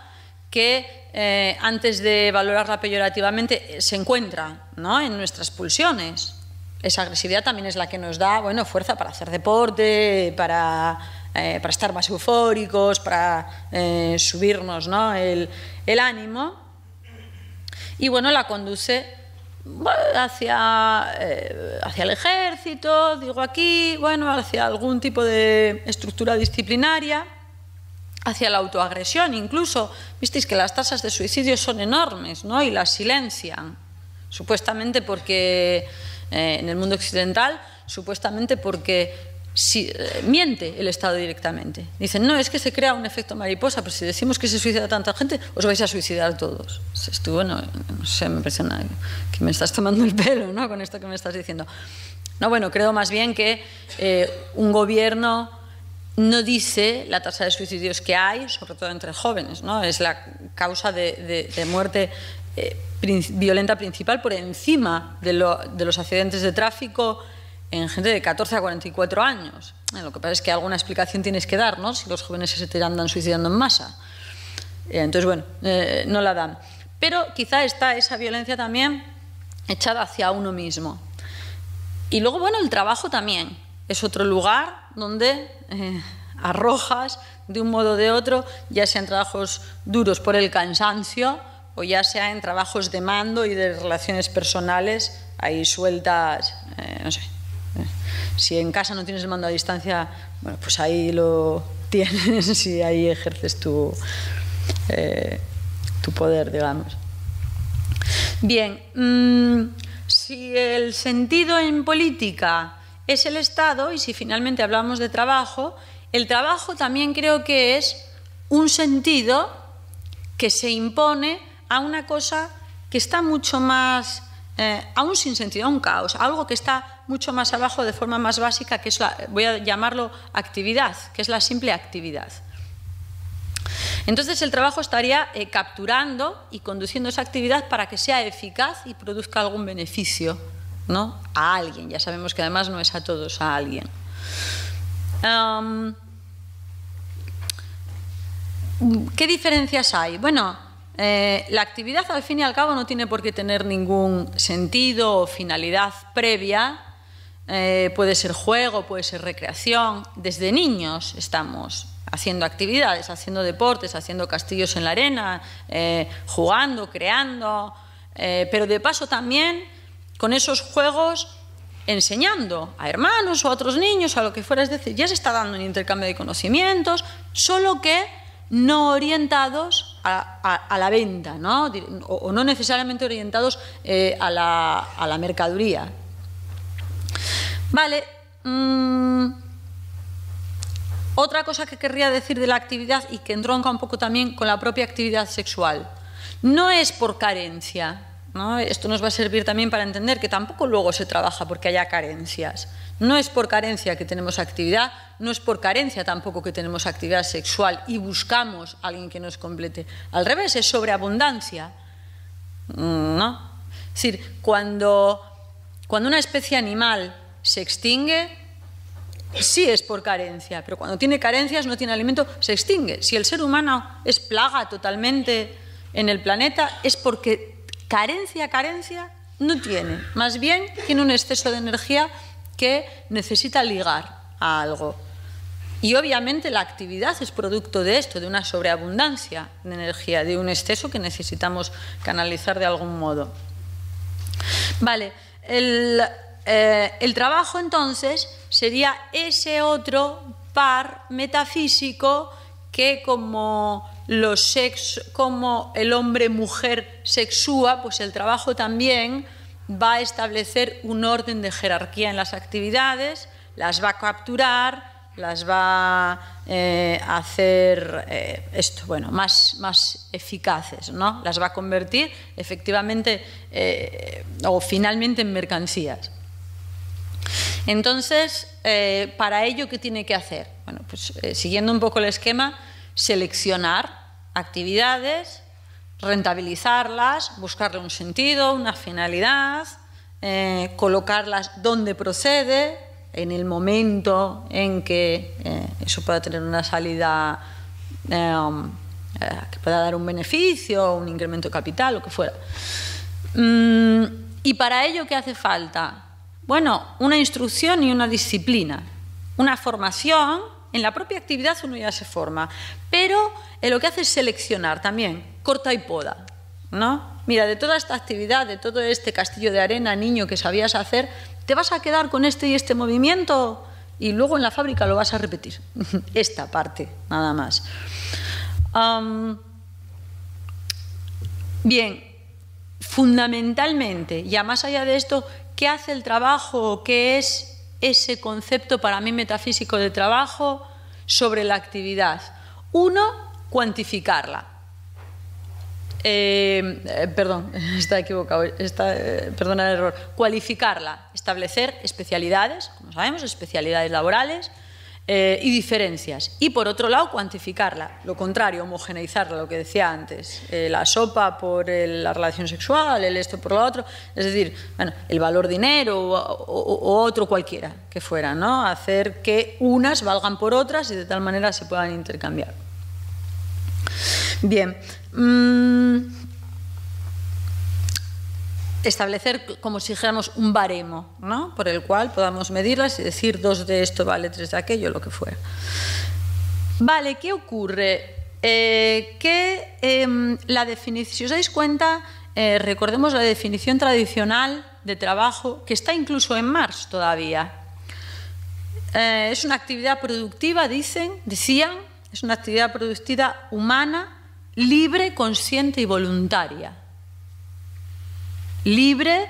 que eh, antes de valorarla peyorativamente eh, se encuentra ¿no? en nuestras pulsiones. Esa agresividad también es la que nos da bueno, fuerza para hacer deporte, para eh, para estar más eufóricos, para eh, subirnos el, ánimo. Y bueno, la conduce hacia, eh, hacia el ejército, digo aquí, bueno, hacia algún tipo de estructura disciplinaria, hacia la autoagresión incluso. Visteis que las tasas de suicidio son enormes, ¿no? Y las silencian, supuestamente porque en el mundo occidental, supuestamente porque si, eh, miente el Estado directamente. Dicen, no, es que se crea un efecto mariposa, pero si decimos que se suicida tanta gente, os vais a suicidar todos. Estuvo, no, sé, me impresiona que me estás tomando el pelo ¿no? con esto que me estás diciendo. No, bueno, creo más bien que eh, un gobierno no dice la tasa de suicidios que hay, sobre todo entre jóvenes, ¿no? Es la causa de, muerte eh, violenta principal por encima de los accidentes de tráfico, en gente de 14 a 44 años. Eh, lo que pasa es que alguna explicación tienes que dar, ¿no? Si los jóvenes se te andan suicidando en masa. Eh, entonces, bueno, eh, no la dan. Pero quizá está esa violencia también echada hacia uno mismo. Y luego, bueno, el trabajo también es otro lugar donde arrojas de un modo o de otro, ya sean trabajos duros por el cansancio o ya sea en trabajos de mando y de relaciones personales, ahí sueltas, no sé, eh, si en casa no tienes el mando a distancia, bueno, pues ahí lo tienes y ahí ejerces tu, eh, tu poder, digamos. Bien, mm, si el sentido en política es el Estado y si finalmente hablamos de trabajo, el trabajo también creo que es un sentido que se impone a una cosa que está mucho más eh, a un sinsentido, a un caos, algo que está mucho más abajo de forma más básica, que es la, voy a llamarlo actividad, que es la simple actividad. Entonces el trabajo estaría eh, capturando y conduciendo esa actividad para que sea eficaz y produzca algún beneficio, ¿no? A alguien, ya sabemos que además no es a todos, a alguien. ¿Qué diferencias hay? Bueno, eh, la actividad, al fin y al cabo, no tiene por qué tener ningún sentido o finalidad previa. Eh, puede ser juego, puede ser recreación. Desde niños estamos haciendo actividades, haciendo deportes, haciendo castillos en la arena, eh, jugando, creando, pero de paso también con esos juegos enseñando a hermanos o a otros niños, a lo que fuera, es decir, ya se está dando un intercambio de conocimientos, solo que no orientados a, la venta, O, no necesariamente orientados eh, a, la, a, mercaduría. Vale. Mm, otra cosa que querría decir de la actividad y que entronca un poco también con la propia actividad sexual. No es por carencia, Esto nos va a servir también para entender que tampoco luego se trabaja porque haya carencias. No es por carencia que tenemos actividad, no es por carencia tampoco que tenemos actividad sexual y buscamos a alguien que nos complete. Al revés, es sobreabundancia. Mm, ¿No? Es decir, cuando, cuando una especie animal se extingue, sí es por carencia, pero cuando tiene carencias, no tiene alimento, se extingue. Si el ser humano es plaga totalmente en el planeta, es porque carencia, carencia, no tiene. Más bien tiene un exceso de energía que necesita ligar a algo. Y obviamente la actividad es producto de esto, de una sobreabundancia de energía, de un exceso que necesitamos canalizar de algún modo. Vale, el, eh, trabajo entonces sería ese otro par metafísico que como los como el hombre mujer sexúa, pues el trabajo también va a establecer un orden de jerarquía en las actividades, las va a capturar, las va eh, a hacer eh, esto, bueno, más, más eficaces, ¿no? Las va a convertir efectivamente eh, o finalmente en mercancías. Entonces, para ello, ¿qué tiene que hacer? Bueno, pues siguiendo un poco el esquema, seleccionar actividades, rentabilizarlas, buscarle un sentido, una finalidad, eh, colocarlas donde procede, en el momento en que eh, eso pueda tener una salida em, eh, que pueda dar un beneficio, un incremento de capital, lo que fuera. Mm, ¿Y para ello qué hace falta? Bueno, una instrucción y una disciplina, una formación en la propia actividad uno ya se forma, pero lo que hace es seleccionar también corta y poda, ¿no? Mira, de toda esta actividad, de todo este castillo de arena, niño, que sabías hacer, te vas a quedar con este y este movimiento y luego en la fábrica lo vas a repetir. Esta parte, nada más. bien, fundamentalmente, ya más allá de esto, ¿qué hace el trabajo? ¿Qué es ese concepto para mí metafísico de trabajo sobre la actividad? Uno, cuantificarla. Eh, eh, perdón, está equivocado, está, eh, perdona el error, cualificarla, establecer especialidades, como sabemos, especialidades laborales y diferencias. Y por otro lado, cuantificarla, lo contrario, homogeneizarla, lo que decía antes, la sopa por la relación sexual, el esto por lo otro, es decir, bueno, el valor dinero o, o otro cualquiera que fuera, ¿no? Hacer que unas valgan por otras y de tal manera se puedan intercambiar. Bien, Mm, establecer como si dijéramos un baremo, ¿no? Por el cual podamos medirlas y decir dos de esto vale, tres de aquello, lo que fuera. Vale, ¿qué ocurre? Eh, que em, la definición, si os dais cuenta, eh, recordemos la definición tradicional de trabajo, que está incluso en Marx todavía. Eh, es una actividad productiva, dicen, decían, es una actividad productiva humana libre, consciente y voluntaria. Libre,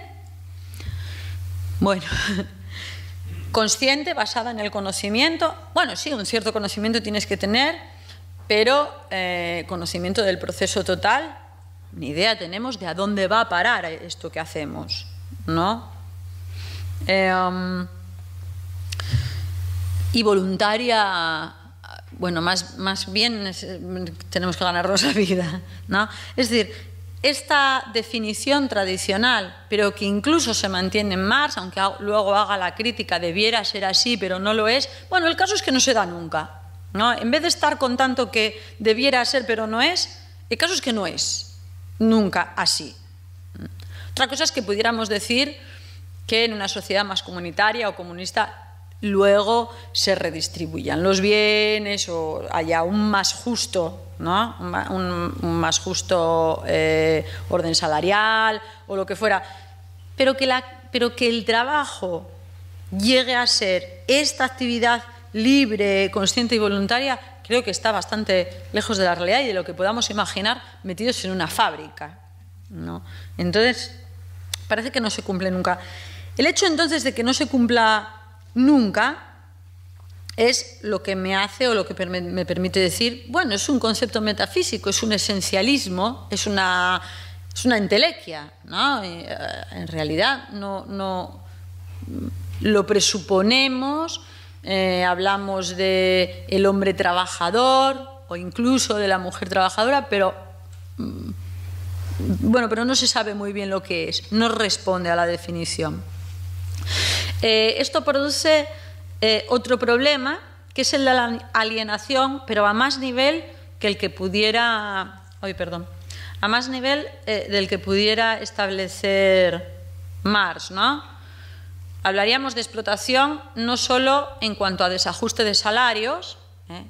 bueno, consciente, basada en el conocimiento. Bueno, sí, un cierto conocimiento tienes que tener, pero eh, conocimiento del proceso total, ni idea tenemos de a dónde va a parar esto que hacemos, ¿no? Eh, um, y voluntaria bueno, más, más bien eh, tenemos que ganarnos la vida, ¿no? Es decir, esta definición tradicional, pero que incluso se mantiene en Marx, aunque luego haga la crítica, debiera ser así, pero no lo es, bueno, el caso es que no se da nunca, ¿no? En vez de estar con tanto que debiera ser, pero no es, el caso es que no es nunca así. Otra cosa es que pudiéramos decir que en una sociedad más comunitaria o comunista luego se redistribuyan los bienes o haya un más justo, ¿no? un, más justo eh, orden salarial o lo que fuera, pero que, la, pero que el trabajo llegue a ser esta actividad libre, consciente y voluntaria, creo que está bastante lejos de la realidad y de lo que podamos imaginar metidos en una fábrica. ¿no? Entonces, parece que no se cumple nunca. El hecho entonces de que no se cumpla nunca es lo que me hace o lo que me permite decir, bueno, es un concepto metafísico, es un esencialismo, es una, es entelequia, ¿no? Eh, en realidad no, lo presuponemos, eh, hablamos de el hombre trabajador o incluso de la mujer trabajadora, pero mm, bueno, pero no se sabe muy bien lo que es, no responde a la definición. Eh, esto produce eh, otro problema, que es el de la alienación, pero a más nivel que el que pudiera. perdón. A más nivel eh, del que pudiera establecer Marx, ¿no? Hablaríamos de explotación no solo en cuanto a desajuste de salarios,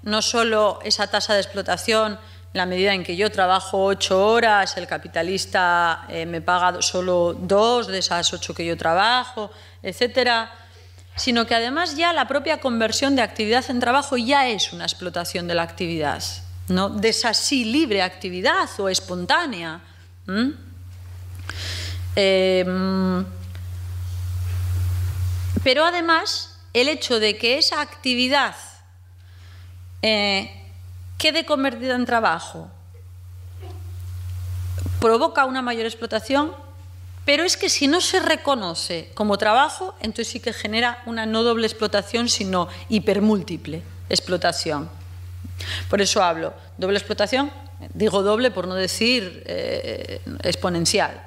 no solo esa tasa de explotación la medida en que yo trabajo ocho horas, el capitalista me paga solo dos de esas ocho que yo trabajo, etcétera, sino que además ya la propia conversión de actividad en trabajo ya es una explotación de la actividad, ¿no? De esa libre actividad o espontánea. Em, pero además, el hecho de que esa actividad eh, quede convertida en trabajo provoca una mayor explotación pero es que si no se reconoce como trabajo, entonces sí que genera una no doble explotación, sino hipermúltiple explotación. Por eso hablo, doble explotación, digo doble por no decir eh, exponencial.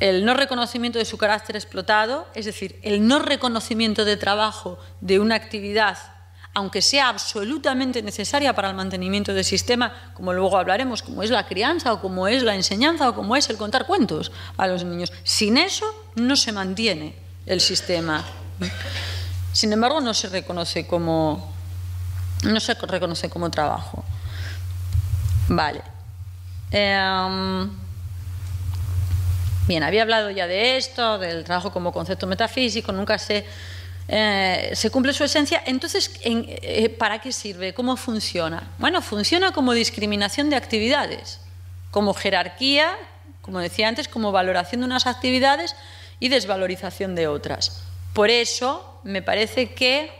El no reconocimiento de su carácter explotado, es decir, el no reconocimiento de trabajo de una actividad aunque sea absolutamente necesaria para el mantenimiento del sistema, como luego hablaremos, como es la crianza o como es la enseñanza o como es el contar cuentos a los niños. Sin eso no se mantiene el sistema. Sin embargo, no se reconoce como no se reconoce como trabajo. Vale. Em, bien, había hablado ya de esto, del trabajo como concepto metafísico, nunca sé... Eh, se cumple su esencia. Entonces, eh, ¿para qué sirve? ¿Cómo funciona? Bueno, funciona como discriminación de actividades, como jerarquía, como decía antes, como valoración de unas actividades y desvalorización de otras. Por eso me parece que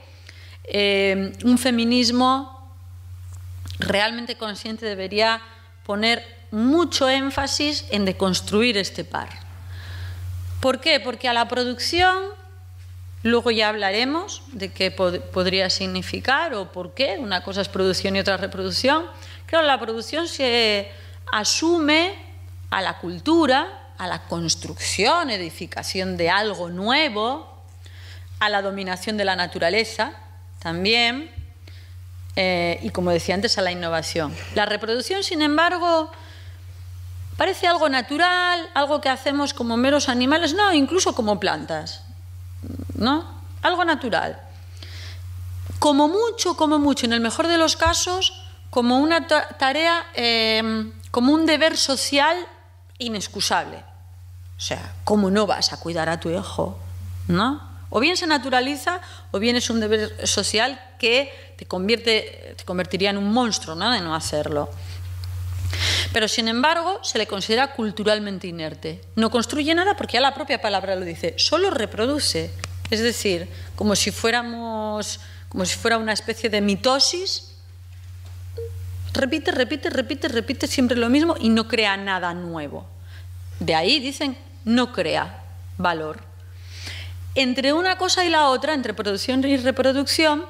eh, un feminismo realmente consciente debería poner mucho énfasis en deconstruir este par. ¿Por qué? Porque a la producción Luego ya hablaremos de qué podría significar o por qué. Una cosa es producción y otra reproducción. Claro, la producción se asume a la cultura, a la construcción, edificación de algo nuevo, a la dominación de la naturaleza también, eh, y como decía antes, a la innovación. La reproducción, sin embargo, parece algo natural, algo que hacemos como meros animales, no, incluso como plantas. ¿no? Algo natural. Como mucho, como mucho, en el mejor de los casos, como una tarea, em, como un deber social inexcusable. O sea, ¿cómo no vas a cuidar a tu hijo? ¿No? O bien se naturaliza o bien es un deber social que te, convierte, te convertiría en un monstruo ¿no? de no hacerlo. Pero, sin embargo, se le considera culturalmente inerte. No construye nada porque ya la propia palabra lo dice, solo reproduce. Es decir, como si fuéramos, como si fuera una especie de mitosis. Repite, repite, repite, repite siempre lo mismo y no crea nada nuevo. De ahí dicen, no crea valor. Entre una cosa y la otra, entre producción y reproducción,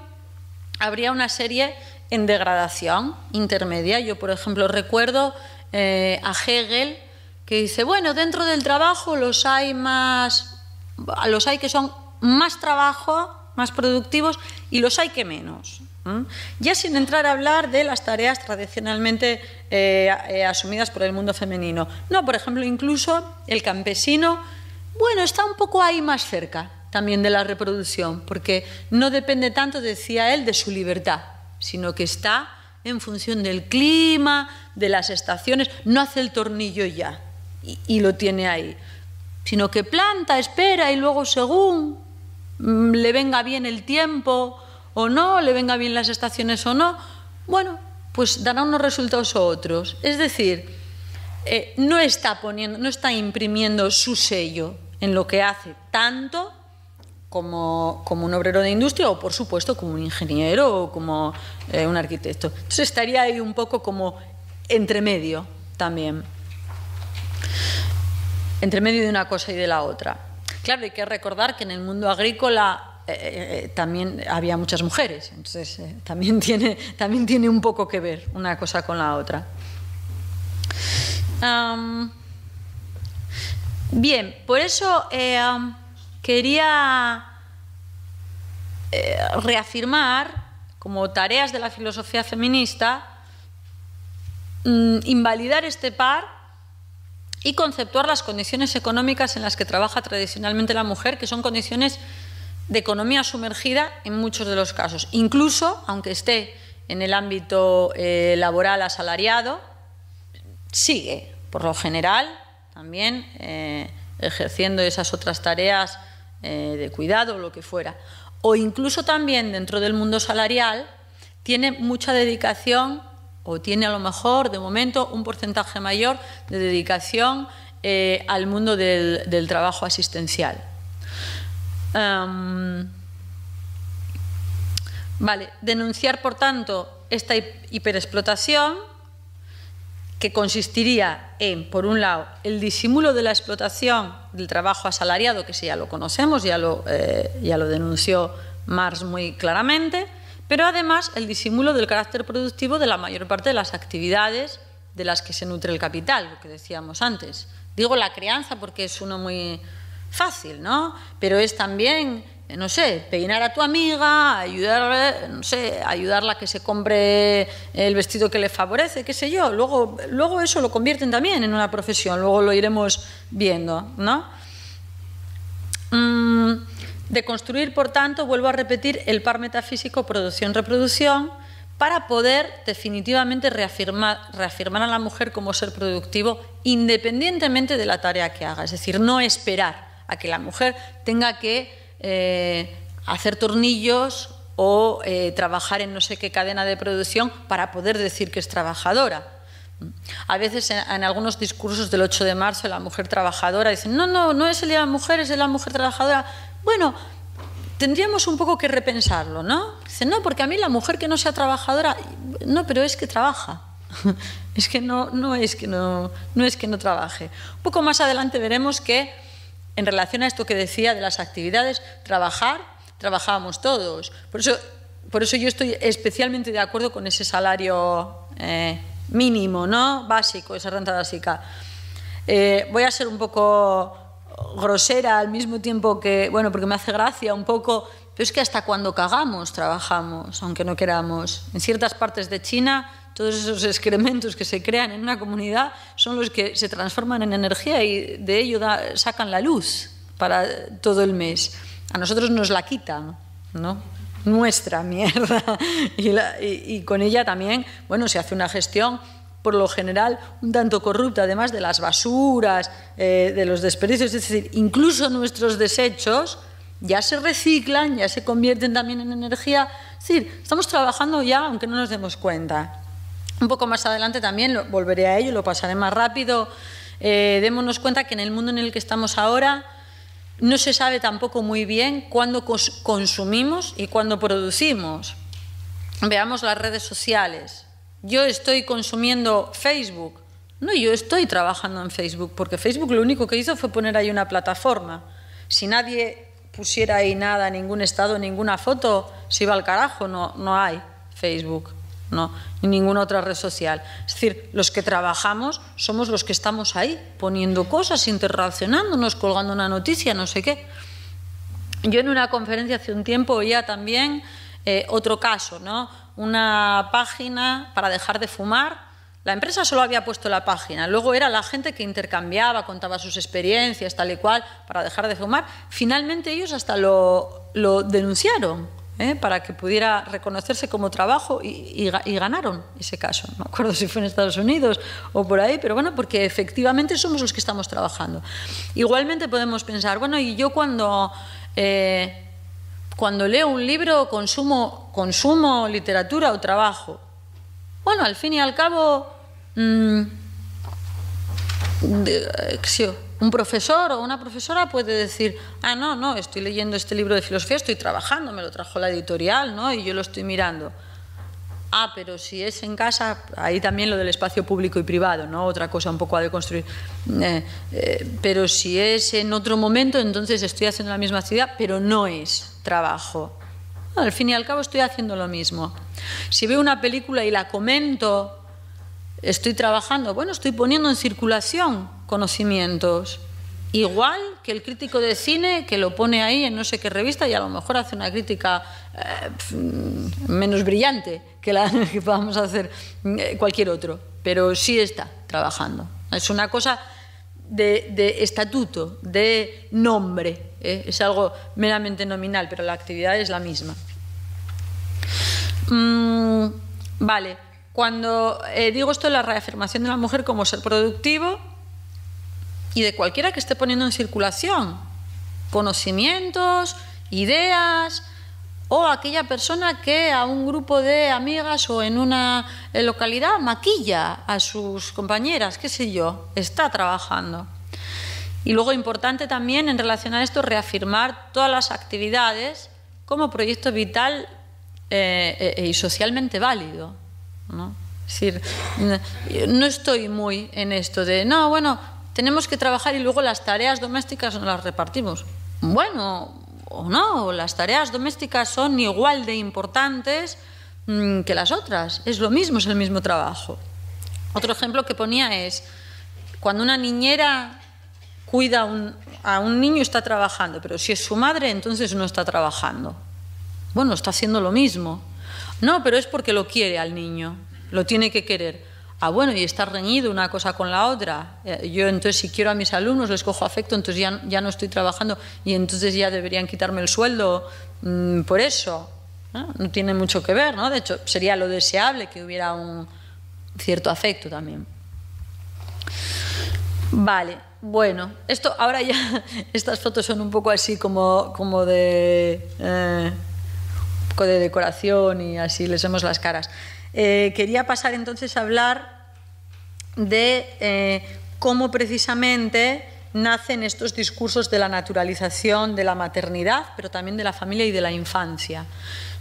habría una serie en degradación intermedia. Yo, por ejemplo, recuerdo eh, a Hegel que dice, bueno, dentro del trabajo los hay más, los hay que son más trabajo, más productivos, y los hay que menos. Ya sin entrar a hablar de las tareas tradicionalmente eh, eh, asumidas por el mundo femenino. No, por ejemplo, incluso el campesino, bueno, está un poco ahí más cerca también de la reproducción, porque no depende tanto, decía él, de su libertad sino que está en función del clima, de las estaciones, no hace el tornillo ya y, lo tiene ahí, sino que planta, espera y luego según mm, le venga bien el tiempo o no, le venga bien las estaciones o no, bueno, pues dará unos resultados u otros. Es decir, eh, no está poniendo, no está imprimiendo su sello en lo que hace, tanto como, un obrero de industria o, por supuesto, como un ingeniero o como eh, un arquitecto. Entonces estaría ahí un poco como entre medio también, entre medio de una cosa y de la otra. Claro, hay que recordar que en el mundo agrícola eh, eh, también había muchas mujeres, entonces también, tiene, también tiene un poco que ver una cosa con la otra. bien, por eso quería eh, reafirmar como tareas de la filosofía feminista, mm, invalidar este par y conceptuar las condiciones económicas en las que trabaja tradicionalmente la mujer, que son condiciones de economía sumergida en muchos de los casos, incluso aunque esté en el ámbito eh, laboral asalariado, sigue, por lo general, también eh, ejerciendo esas otras tareas eh, de cuidado o lo que fuera. O incluso también dentro del mundo salarial tiene mucha dedicación o tiene a lo mejor de momento un porcentaje mayor de dedicación eh, al mundo del, trabajo asistencial. Em, vale, denunciar por tanto esta hiperexplotación que consistiría en, por un lado, el disimulo de la explotación del trabajo asalariado, que ya lo conocemos, ya lo, eh, ya lo denunció Marx muy claramente, pero además el disimulo del carácter productivo de la mayor parte de las actividades de las que se nutre el capital, lo que decíamos antes. Digo la crianza porque es uno muy fácil, ¿no? Pero es también eh, no sé, peinar a tu amiga, ayudar, no sé, ayudarla a que se compre el vestido que le favorece, qué sé yo. Luego, luego eso lo convierten también en una profesión, luego lo iremos viendo, ¿no? Mm, de construir, por tanto, vuelvo a repetir, el par metafísico producción-reproducción para poder definitivamente reafirmar, reafirmar a la mujer como ser productivo independientemente de la tarea que haga. Es decir, no esperar a que la mujer tenga que eh, hacer tornillos o eh, trabajar en no sé qué cadena de producción para poder decir que es trabajadora. A veces en, algunos discursos del 8 de marzo la mujer trabajadora dice no, no, no es el de la mujer, es de la mujer trabajadora. Bueno, tendríamos un poco que repensarlo, ¿no? Dicen, no, porque a mí la mujer que no sea trabajadora, no, pero es que trabaja. es que no, no, es que no, no es que no trabaje. Un poco más adelante veremos que en relación a esto que decía de las actividades, trabajar, trabajábamos todos. Por eso, por eso yo estoy especialmente de acuerdo con ese salario eh, mínimo, ¿no? Básico, esa renta básica. Eh, voy a ser un poco grosera al mismo tiempo que, bueno, porque me hace gracia un poco, pero es que hasta cuando cagamos trabajamos, aunque no queramos. En ciertas partes de China todos esos excrementos que se crean en una comunidad son los que se transforman en energía y de ello sacan la luz para todo el mes. A nosotros nos la quitan, ¿no? Nuestra mierda. Y, con ella también, bueno, se hace una gestión por lo general un tanto corrupta, además de las basuras, eh, de los desperdicios, es decir, incluso nuestros desechos ya se reciclan, ya se convierten también en energía. Es decir, estamos trabajando ya aunque no nos demos cuenta. Un poco más adelante también volveré a ello, lo pasaré más rápido. Eh, démonos cuenta que en el mundo en el que estamos ahora no se sabe tampoco muy bien cuándo consumimos y cuándo producimos. Veamos las redes sociales. Yo estoy consumiendo Facebook. No, yo estoy trabajando en Facebook, porque Facebook lo único que hizo fue poner ahí una plataforma. Si nadie pusiera ahí nada, ningún estado, ninguna foto, se iba al carajo, no, no hay Facebook. No ninguna otra red social. Es decir, los que trabajamos somos los que estamos ahí, poniendo cosas, interrelacionándonos, colgando una noticia, no sé qué. Yo en una conferencia hace un tiempo oía también eh, otro caso, ¿no? Una página para dejar de fumar. La empresa solo había puesto la página, luego era la gente que intercambiaba, contaba sus experiencias, tal y cual, para dejar de fumar. Finalmente ellos hasta lo, lo denunciaron ¿eh? para que pudiera reconocerse como trabajo y, ganaron ese caso. No me acuerdo si fue en Estados Unidos o por ahí, pero bueno, porque efectivamente somos los que estamos trabajando. Igualmente podemos pensar, bueno, y yo cuando... Eh, cuando leo un libro consumo, consumo literatura o trabajo. Bueno, al fin y al cabo, mm, de, eh, un profesor o una profesora puede decir, ah, no, no, estoy leyendo este libro de filosofía, estoy trabajando, me lo trajo la editorial, ¿no? Y yo lo estoy mirando. Ah, pero si es en casa, ahí también lo del espacio público y privado, ¿no? Otra cosa un poco a deconstruir. construir. Eh, eh, pero si es en otro momento, entonces estoy haciendo la misma actividad, pero no es trabajo. al fin y al cabo estoy haciendo lo mismo. Si veo una película y la comento Estoy trabajando, bueno, estoy poniendo en circulación conocimientos. Igual que el crítico de cine que lo pone ahí en no sé qué revista y a lo mejor hace una crítica eh, menos brillante que la que vamos a hacer eh, cualquier otro, pero sí está trabajando. Es una cosa de, estatuto, de nombre, ¿eh? es algo meramente nominal, pero la actividad es la misma. Mm, vale. Cuando eh, digo esto, de la reafirmación de la mujer como ser productivo y de cualquiera que esté poniendo en circulación conocimientos, ideas, o aquella persona que a un grupo de amigas o en una eh, localidad maquilla a sus compañeras, qué sé yo, está trabajando. Y luego importante también en relación a esto reafirmar todas las actividades como proyecto vital eh, y socialmente válido. ¿no? Es decir, no estoy muy en esto de, no, bueno, tenemos que trabajar y luego las tareas domésticas las repartimos. Bueno, o no, las tareas domésticas son igual de importantes mm, que las otras. Es lo mismo, es el mismo trabajo. Otro ejemplo que ponía es, cuando una niñera cuida un, a un niño está trabajando, pero si es su madre, entonces no está trabajando. Bueno, está haciendo lo mismo. No, pero es porque lo quiere al niño, lo tiene que querer. Ah, bueno, y está reñido una cosa con la otra. Eh, yo entonces si quiero a mis alumnos les cojo afecto, entonces ya, ya no estoy trabajando y entonces ya deberían quitarme el sueldo mm, por eso. ¿no? tiene mucho que ver, ¿no? De hecho, sería lo deseable que hubiera un cierto afecto también. Vale, bueno, esto ahora ya, estas fotos son un poco así como, como de... Eh, de decoración y así les vemos las caras. Eh, quería pasar entonces a hablar de eh, cómo precisamente nacen estos discursos de la naturalización de la maternidad, pero también de la familia y de la infancia.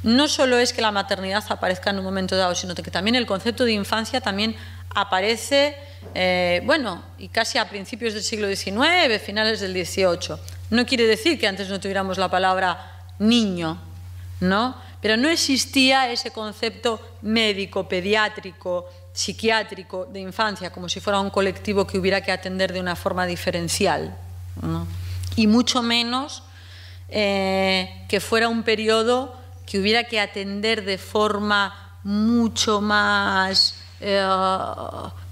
No solo es que la maternidad aparezca en un momento dado, sino que también el concepto de infancia también aparece, eh, bueno, y casi a principios del siglo XIX, finales del XVIII. No quiere decir que antes no tuviéramos la palabra niño, pero no existía ese concepto médico, pediátrico, psiquiátrico de infancia, como si fuera un colectivo que hubiera que atender de una forma diferencial. Y mucho menos eh, que fuera un periodo que hubiera que atender de forma mucho más eh,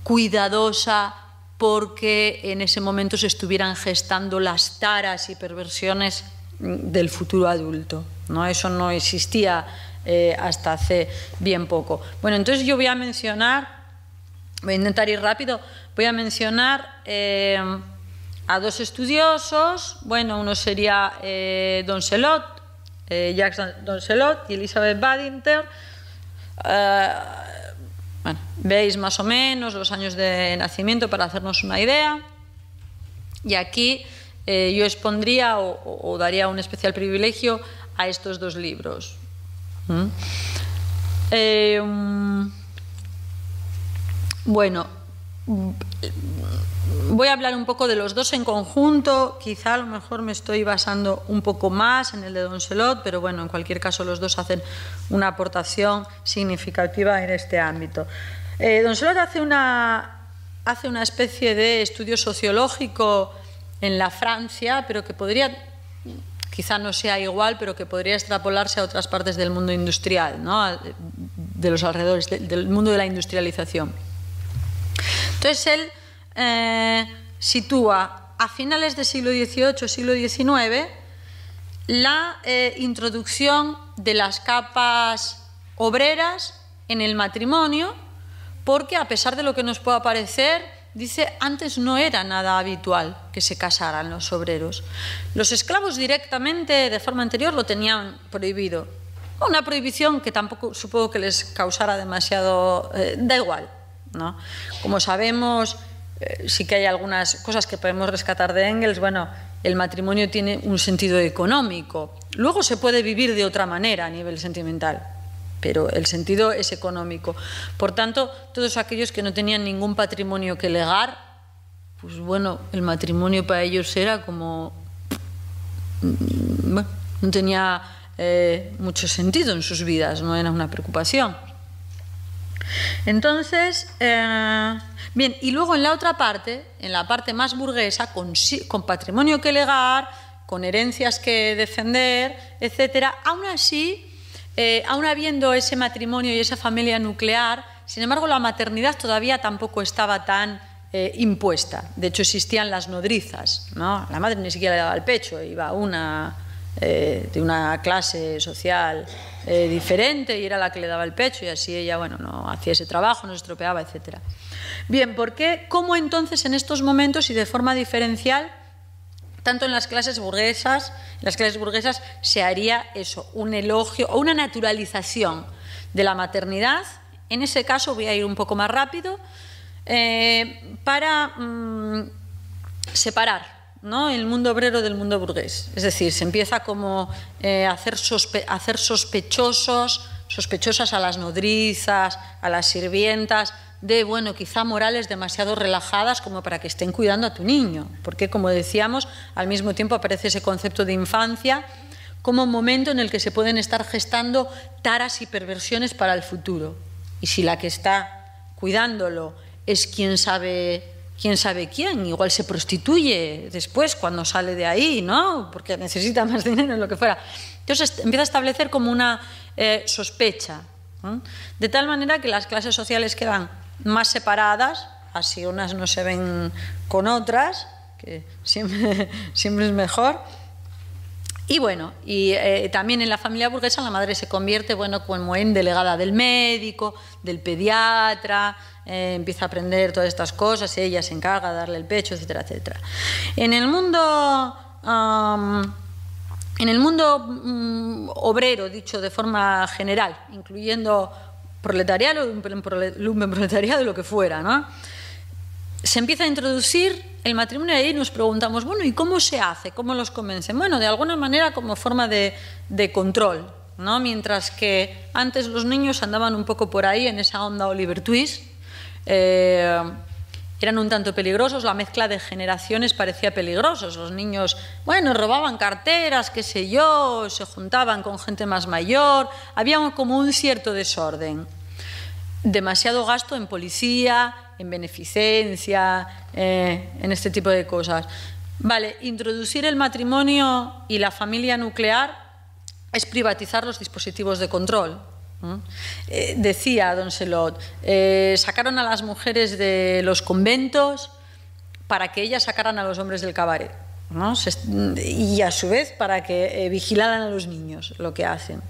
cuidadosa porque en ese momento se estuvieran gestando las taras y perversiones del futuro adulto. ¿no? Eso no existía eh, hasta hace bien poco. Bueno, entonces yo voy a mencionar, voy a intentar ir rápido, voy a mencionar eh, a dos estudiosos. Bueno, uno sería doncelot eh, Don Jacques Don y Elizabeth Badinter. bueno, veis más o menos los años de nacimiento para hacernos una idea. Y aquí eh, yo expondría o, daría un especial privilegio a estos dos libros. ¿Mm? Eh, mm, bueno, mm, voy a hablar un poco de los dos en conjunto, quizá a lo mejor me estoy basando un poco más en el de Don pero bueno, en cualquier caso los dos hacen una aportación significativa en este ámbito. Eh, Doncelot hace una, hace una especie de estudio sociológico en la Francia, pero que podría, quizá no sea igual, pero que podría extrapolarse a otras partes del mundo industrial, ¿no? de los alrededores, del mundo de la industrialización. Entonces él eh, sitúa a finales del siglo XVIII, siglo XIX, la eh, introducción de las capas obreras en el matrimonio, porque a pesar de lo que nos pueda parecer, Dice, antes no era nada habitual que se casaran los obreros. Los esclavos directamente, de forma anterior, lo tenían prohibido. Una prohibición que tampoco supongo que les causara demasiado... Eh, da igual, Como sabemos, eh, sí que hay algunas cosas que podemos rescatar de Engels. Bueno, el matrimonio tiene un sentido económico. Luego se puede vivir de otra manera a nivel sentimental pero el sentido es económico. Por tanto, todos aquellos que no tenían ningún patrimonio que legar, pues bueno, el matrimonio para ellos era como... Mm, no tenía eh, mucho sentido en sus vidas, no era una preocupación. Entonces, eh, bien, y luego en la otra parte, en la parte más burguesa, con, con patrimonio que legar, con herencias que defender, etcétera, aún así eh, aún habiendo ese matrimonio y esa familia nuclear, sin embargo, la maternidad todavía tampoco estaba tan eh, impuesta. De hecho, existían las nodrizas. ¿no? La madre ni siquiera le daba el pecho, iba una eh, de una clase social diferente y era la que le daba el pecho y así ella bueno, no hacía ese trabajo, no se estropeaba, etc. Bien, ¿por qué? ¿Cómo entonces en estos momentos y de forma diferencial tanto en las clases burguesas, en las clases burguesas se haría eso, un elogio o una naturalización de la maternidad. En ese caso voy a ir un poco más rápido eh, para mm, separar ¿no? el mundo obrero del mundo burgués. Es decir, se empieza como eh, a hacer, hacer sospechosos, sospechosas a las nodrizas, a las sirvientas, de, bueno, quizá morales demasiado relajadas como para que estén cuidando a tu niño, porque como decíamos, al mismo tiempo aparece ese concepto de infancia como un momento en el que se pueden estar gestando taras y perversiones para el futuro. Y si la que está cuidándolo es quien sabe quién sabe quién, igual se prostituye después cuando sale de ahí, ¿no? Porque necesita más dinero, lo que fuera. Entonces empieza a establecer como una eh, sospecha, de tal manera que las clases sociales quedan más separadas, así unas no se ven con otras, que siempre, es mejor. Y bueno, y eh, también en la familia burguesa la madre se convierte, bueno, como en delegada del médico, del pediatra, eh, empieza a aprender todas estas cosas, ella se encarga de darle el pecho, etcétera, etcétera. En el mundo, en el mundo mm, obrero, dicho de forma general, incluyendo proletariado, proletaria de lo que fuera, ¿no? Se empieza a introducir el matrimonio y ahí nos preguntamos, bueno, ¿y cómo se hace? ¿Cómo los convencen? Bueno, de alguna manera como forma de, control, ¿no? Mientras que antes los niños andaban un poco por ahí en esa onda Oliver Twist, eh, eran un tanto peligrosos, la mezcla de generaciones parecía peligrosos. Los niños, bueno, robaban carteras, qué sé yo, se juntaban con gente más mayor, había como un cierto desorden. Demasiado gasto en policía, en beneficencia, eh, en este tipo de cosas. Vale, introducir el matrimonio y la familia nuclear es privatizar los dispositivos de control, eh, decía don Celot, eh, sacaron a las mujeres de los conventos para que ellas sacaran a los hombres del cabaret. y a su vez para que eh, vigilaran a los niños lo que hacen.